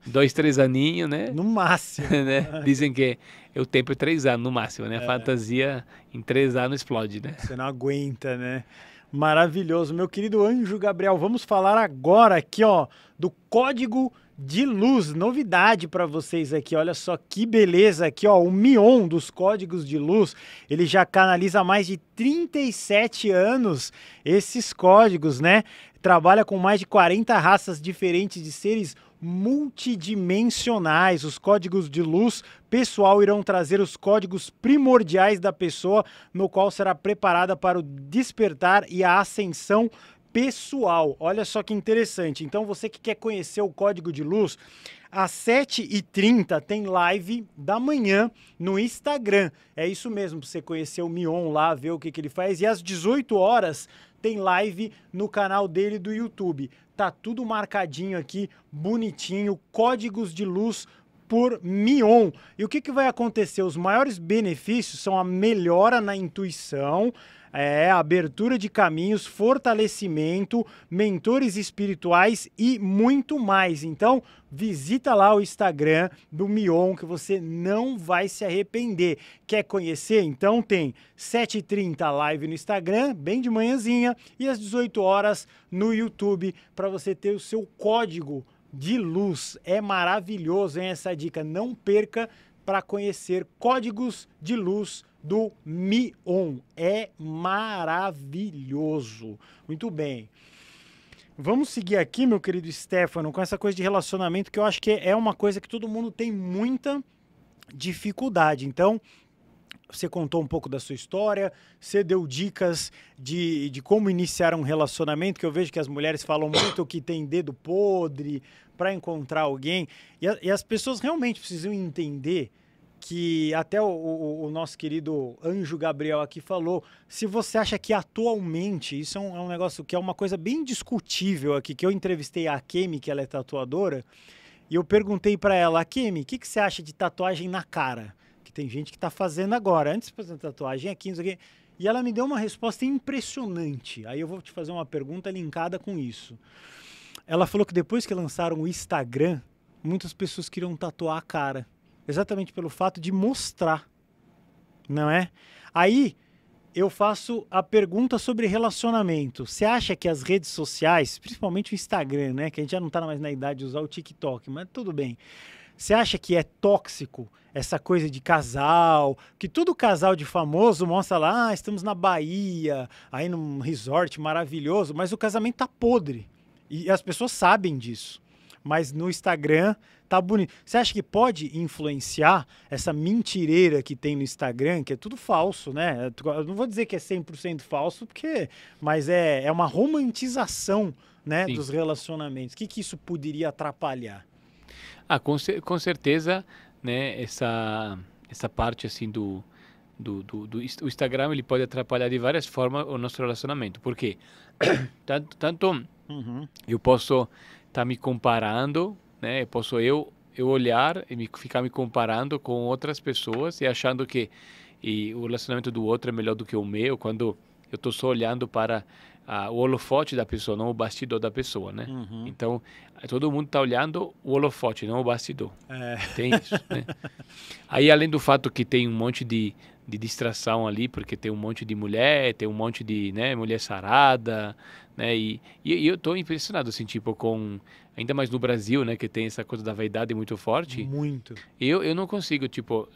dois, três aninhos, né? No máximo. né? Dizem que o tempo é três anos, no máximo, né? A é. fantasia em três anos explode, né? Você não aguenta, né? Maravilhoso. Meu querido anjo Gabriel, vamos falar agora aqui, ó, do código de luz, novidade para vocês aqui. Olha só que beleza aqui, ó, o Mion dos códigos de luz. Ele já canaliza há mais de 37 anos esses códigos, né? Trabalha com mais de 40 raças diferentes de seres multidimensionais. Os códigos de luz pessoal irão trazer os códigos primordiais da pessoa, no qual será preparada para o despertar e a ascensão pessoal. Olha só que interessante. Então, você que quer conhecer o código de luz, às 7h30 tem live da manhã no Instagram. É isso mesmo, você conhecer o Mion lá, ver o que, que ele faz. E às 18 horas tem live no canal dele do YouTube. Tá tudo marcadinho aqui, bonitinho, códigos de luz por Mion. E o que, que vai acontecer? Os maiores benefícios são a melhora na intuição, é, abertura de caminhos, fortalecimento, mentores espirituais e muito mais. Então, visita lá o Instagram do Mion que você não vai se arrepender. Quer conhecer? Então tem 7h30 live no Instagram, bem de manhãzinha, e às 18 horas no YouTube para você ter o seu código de luz. É maravilhoso hein, essa dica. Não perca para conhecer códigos de luz do Mion. É maravilhoso. Muito bem. Vamos seguir aqui, meu querido Stefano, com essa coisa de relacionamento que eu acho que é uma coisa que todo mundo tem muita dificuldade. Então, você contou um pouco da sua história, você deu dicas de, de como iniciar um relacionamento, que eu vejo que as mulheres falam muito que tem dedo podre para encontrar alguém. E, a, e as pessoas realmente precisam entender que até o, o, o, nosso querido Anjo Gabriel aqui falou, se você acha que atualmente, isso é um, é um negócio que é uma coisa bem discutível aqui, que eu entrevistei a Kemi, que ela é tatuadora, e eu perguntei para ela, Kemi, o que, que você acha de tatuagem na cara? Que tem gente que está fazendo agora, antes de fazer tatuagem aqui, não E ela me deu uma resposta impressionante. Aí eu vou te fazer uma pergunta linkada com isso. Ela falou que depois que lançaram o Instagram, muitas pessoas queriam tatuar a cara. Exatamente pelo fato de mostrar, não é? Aí eu faço a pergunta sobre relacionamento. Você acha que as redes sociais, principalmente o Instagram, né? Que a gente já não está mais na idade de usar o TikTok, mas tudo bem. Você acha que é tóxico essa coisa de casal? Que todo casal de famoso mostra lá, ah, estamos na Bahia, aí num resort maravilhoso, mas o casamento tá podre. E as pessoas sabem disso. Mas no Instagram tá bonito. Você acha que pode influenciar essa mentireira que tem no Instagram, que é tudo falso, né? Eu não vou dizer que é 100% falso, porque mas é, é uma romantização, né, dos relacionamentos. O que, que isso poderia atrapalhar? Ah, com, com certeza, né, essa essa parte assim do do, do, do Instagram ele pode atrapalhar de várias formas o nosso relacionamento porque tanto, tanto uhum. eu posso estar tá me comparando né? Posso eu eu olhar e me, ficar me comparando com outras pessoas e achando que e o relacionamento do outro é melhor do que o meu quando eu estou só olhando para ah, o holofote da pessoa, não o bastidor da pessoa, né? Uhum. Então, eh, todo mundo está olhando o holofote, não o bastidor. É. Tem isso, né? Aí, além do fato que tem um monte de de distração ali, porque tem um monte de mulher, tem um monte de né, mulher sarada, né? E, e, e eu estou impressionado, assim, tipo, com... Ainda mais no Brasil, né, que tem essa coisa da vaidade muito forte. Muito. Eu, eu não consigo, tipo...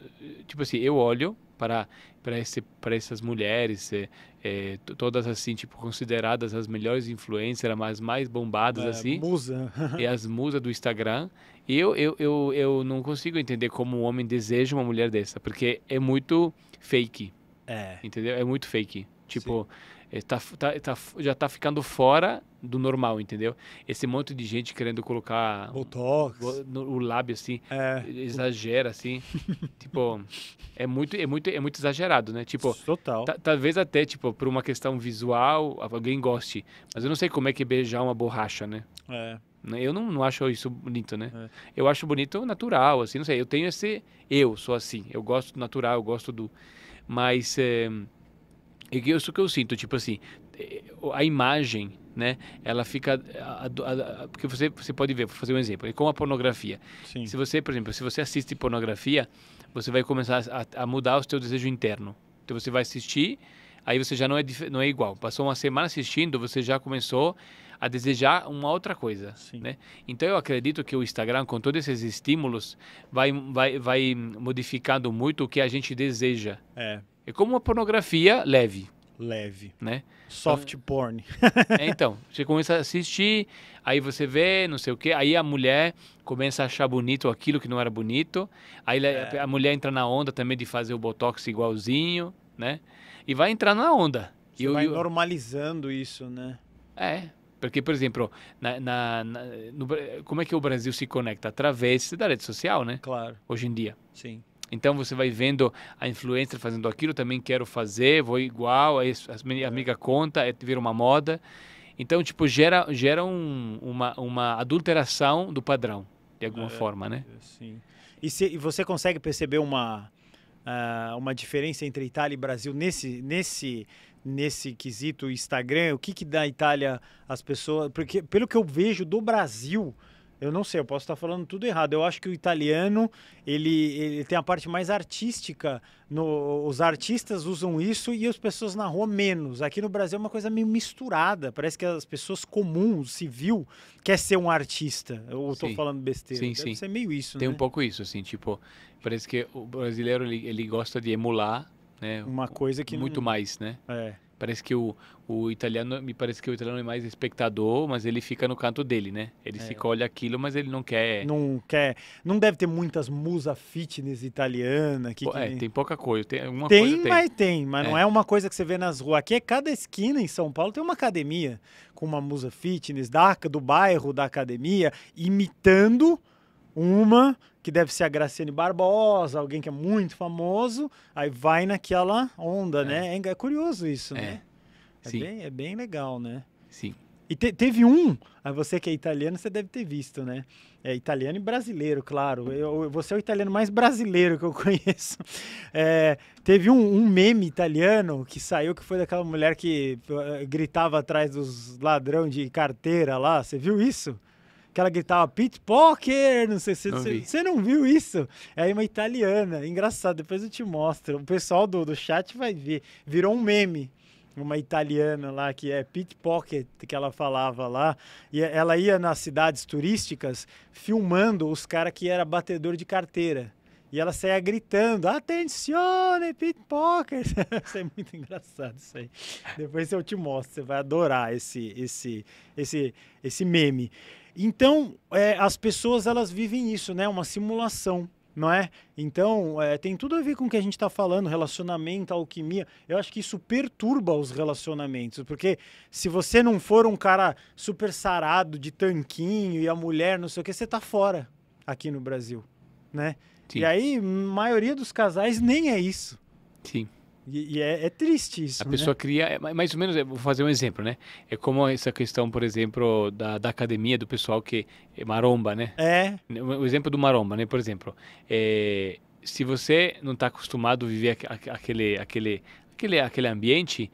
Tipo assim, eu olho para para esse para essas mulheres é, é, todas assim tipo consideradas as melhores influencers as mais bombadas é, assim musa e as musas do Instagram e eu, eu, eu eu não consigo entender como um homem deseja uma mulher dessa porque é muito fake é entendeu é muito fake tipo está é, tá, tá, já tá ficando fora do normal, entendeu? Esse monte de gente querendo colocar Botox. No, o lábio assim, é. exagera assim, tipo, é muito é muito é muito exagerado, né? Tipo, total. Talvez até tipo por uma questão visual, alguém goste, mas eu não sei como é que é beijar uma borracha, né? É. Né? Eu não, não acho isso bonito, né? É. Eu acho bonito natural, assim, não sei. Eu tenho esse. Eu sou assim. Eu gosto do natural, eu gosto do. Mas. Eh, é, é, isso que eu sinto, tipo assim. Eh, a imagem né? Ela fica a, a, a, porque você você pode ver, vou fazer um exemplo, é como a pornografia. Sim. Se você, por exemplo, se você assiste pornografia, você vai começar a, mudar o seu desejo interno. Então você vai assistir, aí você já não é não é igual. Passou uma semana assistindo, você já começou a desejar uma outra coisa, Sim. né? Então eu acredito que o Instagram com todos esses estímulos vai vai vai modificando muito o que a gente deseja. É. É como uma pornografia leve. Leve. Né? Soft então, porn. é, então, você começa a assistir, aí você vê, não sei o quê, aí a mulher começa a achar bonito aquilo que não era bonito, aí é. a mulher entra na onda também de fazer o botox igualzinho, né? E vai entrar na onda. Você e vai eu, normalizando isso, né? É, porque, por exemplo, na, na, na no, como é que o Brasil se conecta? Através da rede social, né? Claro. Hoje em dia. Sim. Então você vai vendo a influencer fazendo aquilo, também quero fazer, vou igual, aí a amiga conta, é, vira uma moda. Então, tipo, gera, gera um, uma, uma adulteração do padrão, de alguma é, forma, né? É, sim. E, se, e você consegue perceber uma, uh, uma diferença entre Itália e Brasil nesse, nesse, nesse quesito Instagram? O que, que da Itália as pessoas. Porque pelo que eu vejo do Brasil. Eu não sei, eu posso estar falando tudo errado. Eu acho que o italiano, ele, ele tem a parte mais artística. No, os artistas usam isso e as pessoas na rua menos. Aqui no Brasil é uma coisa meio misturada. Parece que as pessoas comuns, civil, quer ser um artista. Eu estou falando besteira. Sim, Deve sim. meio isso, Tem né? um pouco isso, assim, tipo... Parece que o brasileiro, ele, ele gosta de emular, né? Uma coisa que... Muito não... mais, né? É. Parece que o, o italiano, me parece que o italiano é mais espectador, mas ele fica no canto dele, né? Ele é. se colhe aquilo, mas ele não quer. Não quer. Não deve ter muitas musa fitness italiana aqui Pô, É, tem pouca coisa. Tem, uma tem, coisa tem. mas tem, mas é. não é uma coisa que você vê nas ruas. Aqui é cada esquina em São Paulo tem uma academia com uma musa fitness da, do bairro da academia, imitando uma que deve ser a Graciane Barbosa, alguém que é muito famoso, aí vai naquela onda, é. né? É, é curioso isso, é. né? É bem, é bem legal, né? Sim. E te, teve um, você que é italiano, você deve ter visto, né? É italiano e brasileiro, claro. Eu, você é o italiano mais brasileiro que eu conheço. É, teve um, um, meme italiano que saiu que foi daquela mulher que eh, gritava atrás dos ladrão de carteira lá. Você viu isso? que ela gritava Pitpocker, não sei se você, você não viu isso. É uma italiana, engraçado, depois eu te mostro. O pessoal do, do chat vai ver. Virou um meme uma italiana lá que é Pocket que ela falava lá e é, ela ia nas cidades turísticas filmando os cara que era batedor de carteira e ela saia gritando atenzione pickpocket isso é muito engraçado isso aí depois eu te mostro você vai adorar esse esse esse esse meme então, é, as pessoas elas vivem isso, né? Uma simulação, não é? Então, é, tem tudo a ver com o que a gente está falando, relacionamento, alquimia. Eu acho que isso perturba os relacionamentos, porque se você não for um cara super sarado, de tanquinho, e a mulher não sei o que, você está fora aqui no Brasil, né? Sim. E aí, maioria dos casais nem é isso. Sim. E, e é, é, triste isso. A né? pessoa cria, é, mais ou menos, é, vou fazer um exemplo, né? É como essa questão, por exemplo, da, da academia, do pessoal que é maromba, né? É. Né, o exemplo do maromba, né? Por exemplo, é, se você não está acostumado a viver aquele, aquele, aquele, aquele ambiente,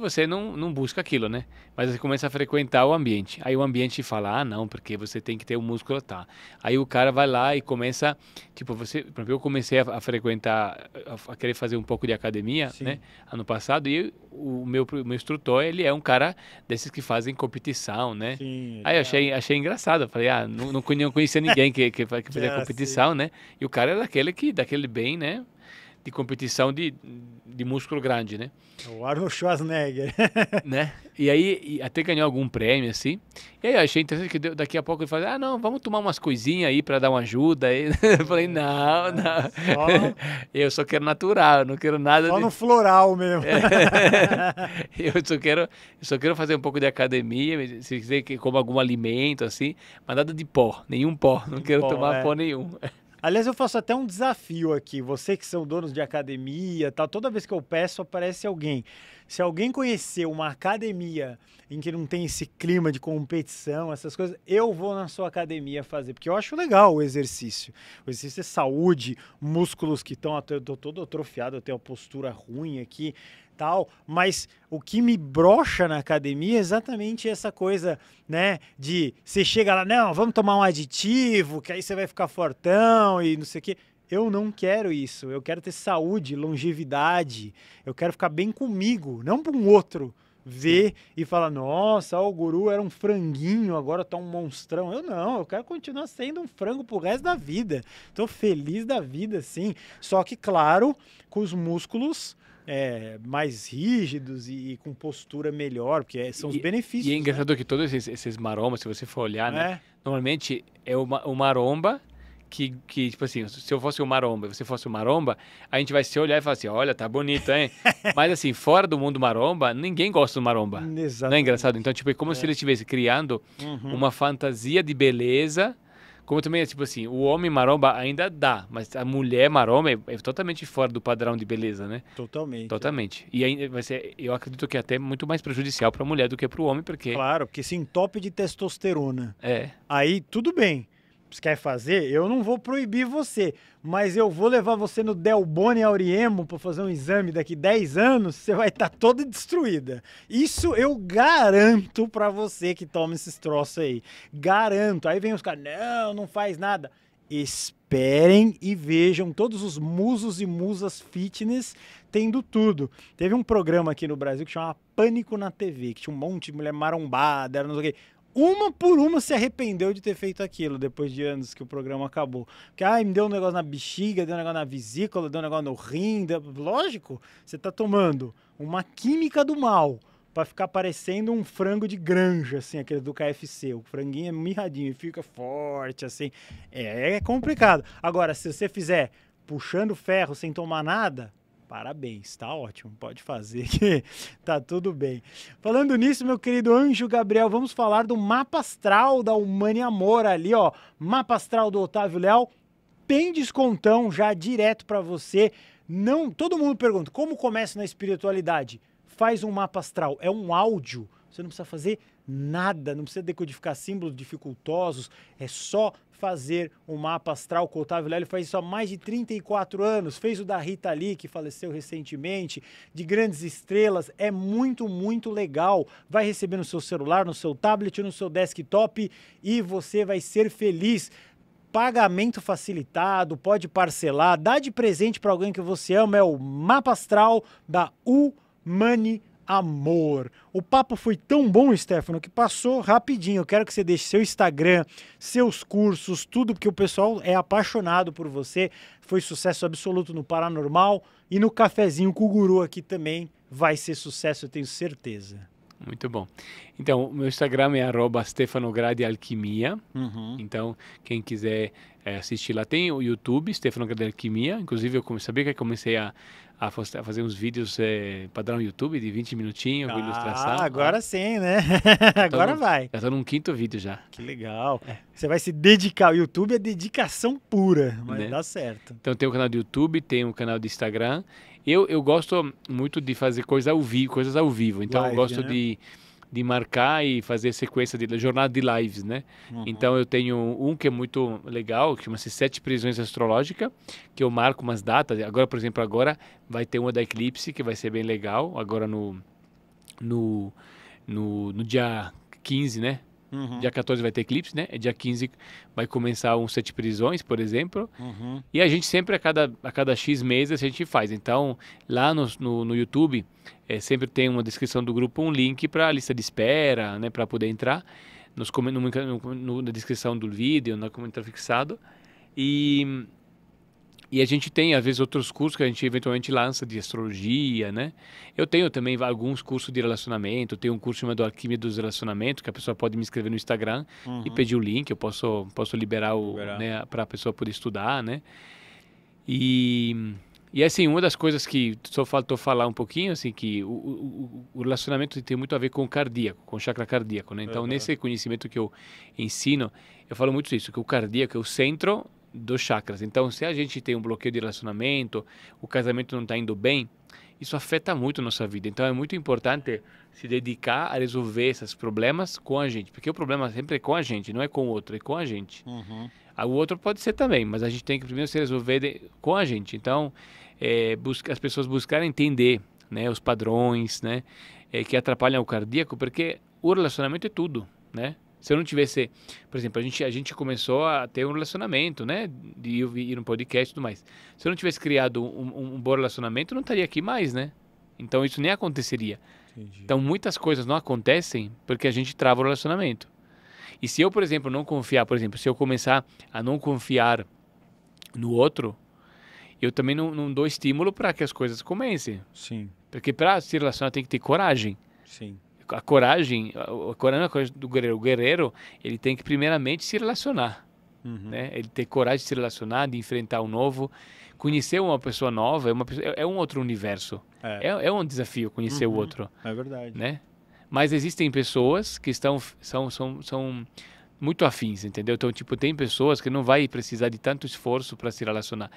você não, não busca aquilo, né? Mas você começa a frequentar o ambiente. Aí o ambiente fala, ah, não, porque você tem que ter o um músculo, tá. Aí o cara vai lá e começa, tipo, você, eu comecei a, a frequentar, a, a, querer fazer um pouco de academia, Sim. né? Ano passado, e o meu, meu instrutor, ele é um cara desses que fazem competição, né? Sim, Aí eu é achei, achei engraçado, falei, ah, não, não conhecia ninguém que, que, que fazia competição, né? E o cara era é daquele que, daquele bem, né? de competição de, de músculo grande, né? O Arnold Schwarzenegger. né? E aí, e até ganhou algum prêmio, assim. E aí eu achei interessante que daqui a pouco ele falou, ah, não, vamos tomar umas coisinhas aí para dar uma ajuda. Aí, eu falei, é. não, é, não. Só... Eu só quero natural, não quero nada... Só de... no floral mesmo. É. eu, só quero, só quero fazer um pouco de academia, se quiser que algum alimento, assim, mas nada de pó, nenhum pó. Não quero pó, tomar é. pó nenhum. Aliás, eu faço até um desafio aqui. Você que são donos de academia, tal, toda vez que eu peço aparece alguém. Se alguém conhecer uma academia em que não tem esse clima de competição, essas coisas, eu vou na sua academia fazer, porque eu acho legal o exercício. O exercício é saúde, músculos que estão todo atrofiados, eu tenho a postura ruim aqui tal, mas o que me brocha na academia é exatamente essa coisa, né, de você chega lá, não, vamos tomar um aditivo, que aí você vai ficar fortão e não sei o quê. Eu não quero isso. Eu quero ter saúde, longevidade. Eu quero ficar bem comigo, não para um outro ver e falar: nossa, o guru era um franguinho, agora tá um monstrão. Eu não, eu quero continuar sendo um frango pro resto da vida. Tô feliz da vida, sim. Só que, claro, com os músculos é, mais rígidos e, e, com postura melhor, porque é, são os e, benefícios. E é né? engraçado né? que todos esses, esses, marombas, se você for olhar, né, é. normalmente é o, o maromba que, que, tipo assim, se eu fosse o maromba e você fosse o maromba, a gente vai se olhar e falar assim, olha, tá bonito, hein? Mas assim, fora do mundo maromba, ninguém gosta do maromba. Exatamente. Não é engraçado? Então, tipo, é como é. se ele estivesse criando uhum. uma fantasia de beleza como também é tipo assim, o homem maromba ainda dá, mas a mulher maromba é, é totalmente fora do padrão de beleza, né? Totalmente. Totalmente. É. E ainda vai ser, eu acredito que é até muito mais prejudicial para a mulher do que para o homem, porque Claro, porque se entope de testosterona. É. Aí tudo bem quer fazer, eu não vou proibir você, mas eu vou levar você no Delbone Auriemo para fazer um exame daqui 10 anos, você vai estar tá toda destruída. Isso eu garanto para você que toma esses troços aí. Garanto. Aí vem os caras, não, não faz nada. Esperem e vejam todos os musos e musas fitness tendo tudo. Teve um programa aqui no Brasil que chamava Pânico na TV, que tinha um monte de mulher marombada, não sei o quê uma por uma se arrependeu de ter feito aquilo depois de anos que o programa acabou. Porque, ai, me deu um negócio na bexiga, deu um negócio na vesícula, deu um negócio no rim. Deu... Lógico, você tá tomando uma química do mal para ficar parecendo um frango de granja, assim, aquele do KFC. O franguinho é mirradinho, fica forte, assim. É, é complicado. Agora, se você fizer puxando ferro sem tomar nada, parabéns, tá ótimo, pode fazer que tá tudo bem. Falando nisso, meu querido anjo Gabriel, vamos falar do mapa astral da Humani Amor ali, ó. Mapa astral do Otávio Leal, tem descontão já direto para você. Não, todo mundo pergunta, como começa na espiritualidade? Faz um mapa astral, é um áudio. Você não precisa fazer nada, não precisa decodificar símbolos dificultosos, é só fazer um mapa astral com o Otávio Lely. Faz isso há mais de 34 anos. Fez o da Rita Lee, que faleceu recentemente, de grandes estrelas. É muito, muito legal. Vai receber no seu celular, no seu tablet, no seu desktop e você vai ser feliz pagamento facilitado, pode parcelar, dá de presente para alguém que você ama, é o mapa astral da Humani amor. O papo foi tão bom, Stefano, que passou rapidinho. Eu quero que você deixe seu Instagram, seus cursos, tudo, porque o pessoal é apaixonado por você. Foi sucesso absoluto no Paranormal e no Cafezinho com o Guru aqui também. Vai ser sucesso, eu tenho certeza. Muito bom. Então, meu Instagram é Stefano Grade Alquimia. Uhum. Então, quem quiser é, assistir lá tem o YouTube, Stefano Grade Alquimia. Inclusive, eu sabia que eu comecei a, a fazer uns vídeos é, padrão YouTube de 20 minutinhos ah, com ilustração. Agora ó. sim, né? agora no, vai. Já tô num quinto vídeo já. Que legal. É. Você vai se dedicar. O YouTube é dedicação pura, mas né? dá certo. Então tem o um canal do YouTube, tem o um canal do Instagram. Eu, eu gosto muito de fazer coisa ao vivo, coisas ao vivo. Então Live, eu gosto né? de de marcar e fazer sequência de jornada de lives, né? Uhum. Então eu tenho um que é muito legal, que chama-se Sete Prisões Astrológicas, que eu marco umas datas. Agora, por exemplo, agora vai ter uma da eclipse que vai ser bem legal, agora no no no, no dia 15, né? Uhum. Dia 14 vai ter eclipse, né? Dia 15 vai começar um Sete Prisões, por exemplo. Uhum. E a gente sempre, a cada, a cada X meses, a gente faz. Então, lá no, no, no YouTube, é, sempre tem uma descrição do grupo, um link para a lista de espera, né? Para poder entrar. Nos, no, no, na descrição do vídeo, na comentário fixado. E e a gente tem, às vezes, outros cursos que a gente eventualmente lança de astrologia, né? Eu tenho também alguns cursos de relacionamento, tenho um curso chamado Alquimia dos Relacionamentos, que a pessoa pode me escrever no Instagram uhum. e pedir o link, eu posso, posso liberar, o, liberar. Né, para a pessoa poder estudar, né? E, e assim, uma das coisas que só faltou falar um pouquinho, assim, que o, o, o relacionamento tem muito a ver com o cardíaco, com o chakra cardíaco, né? Então, uhum. nesse conhecimento que eu ensino, eu falo muito isso, que o cardíaco é o centro dos chakras. Então, se a gente tem um bloqueio de relacionamento, o casamento não está indo bem, isso afeta muito a nossa vida. Então, é muito importante se dedicar a resolver esses problemas com a gente, porque o problema sempre é com a gente, não é com o outro, é com a gente. Uhum. Ah, o outro pode ser também, mas a gente tem que primeiro se resolver de, com a gente. Então, é, busca, as pessoas buscarem entender né, os padrões né, é, que atrapalham o cardíaco, porque o relacionamento é tudo, né? Se eu não tivesse, por exemplo, a gente, a gente começou a ter um relacionamento, né? De ir no um podcast e tudo mais. Se eu não tivesse criado um, um bom relacionamento, eu não estaria aqui mais, né? Então isso nem aconteceria. Entendi. Então muitas coisas não acontecem porque a gente trava o relacionamento. E se eu, por exemplo, não confiar, por exemplo, se eu começar a não confiar no outro, eu também não, não dou estímulo para que as coisas comecem. Sim. Porque para se relacionar tem que ter coragem. Sim a coragem, a, coragem, a coragem é do guerreiro, o guerreiro, ele tem que primeiramente se relacionar, uhum. né? Ele ter coragem de se relacionar, de enfrentar o um novo, conhecer uma pessoa nova, é, uma, é, é um outro universo. É, é, é um desafio conhecer uhum. o outro. É verdade. Né? Mas existem pessoas que estão são, são, são muito afins, entendeu? Então, tipo, tem pessoas que não vai precisar de tanto esforço para se relacionar.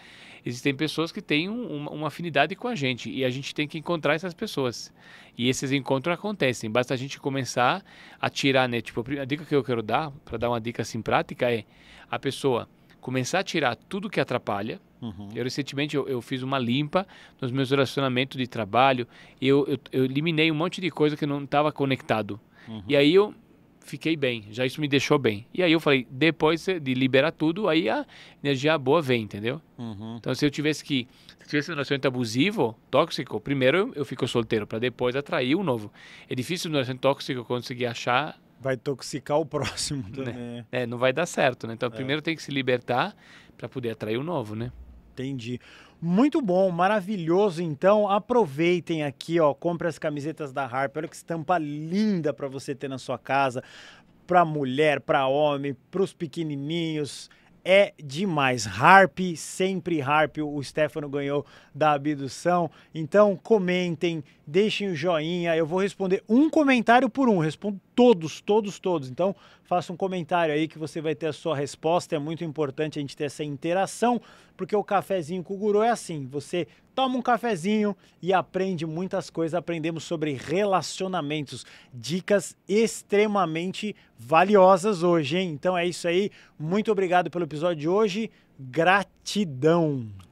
Existem pessoas que têm um, uma, uma, afinidade com a gente e a gente tem que encontrar essas pessoas. E esses encontros acontecem, basta a gente começar a tirar, né? Tipo, a dica que eu quero dar, para dar uma dica assim prática, é a pessoa começar a tirar tudo que atrapalha. Uhum. Eu recentemente eu, eu, fiz uma limpa nos meus relacionamentos de trabalho, eu, eu, eu eliminei um monte de coisa que não estava conectado. Uhum. E aí eu fiquei bem, já isso me deixou bem. E aí eu falei, depois de liberar tudo, aí a energia boa vem, entendeu? Uhum. Então se eu tivesse que, se tivesse um relacionamento abusivo, tóxico, primeiro eu, fico solteiro, para depois atrair um novo. É difícil no relacionamento tóxico conseguir achar... Vai toxicar o próximo né? também. Né? É, não vai dar certo, né? Então é. primeiro tem que se libertar para poder atrair o um novo, né? Entendi. Muito bom, maravilhoso. Então, aproveitem aqui, ó, compre as camisetas da Harper. Olha que estampa linda para você ter na sua casa, para mulher, para homem, para os pequenininhos é demais. Harp, sempre Harp, o Stefano ganhou da abdução. Então comentem, deixem o joinha. Eu vou responder um comentário por um, respondo todos, todos, todos. Então, faça um comentário aí que você vai ter a sua resposta. É muito importante a gente ter essa interação, porque o cafezinho com o guru é assim: você toma um cafezinho e aprende muitas coisas. Aprendemos sobre relacionamentos, dicas extremamente valiosas hoje, hein? Então é isso aí. Muito obrigado pelo episódio de hoje. Gratidão.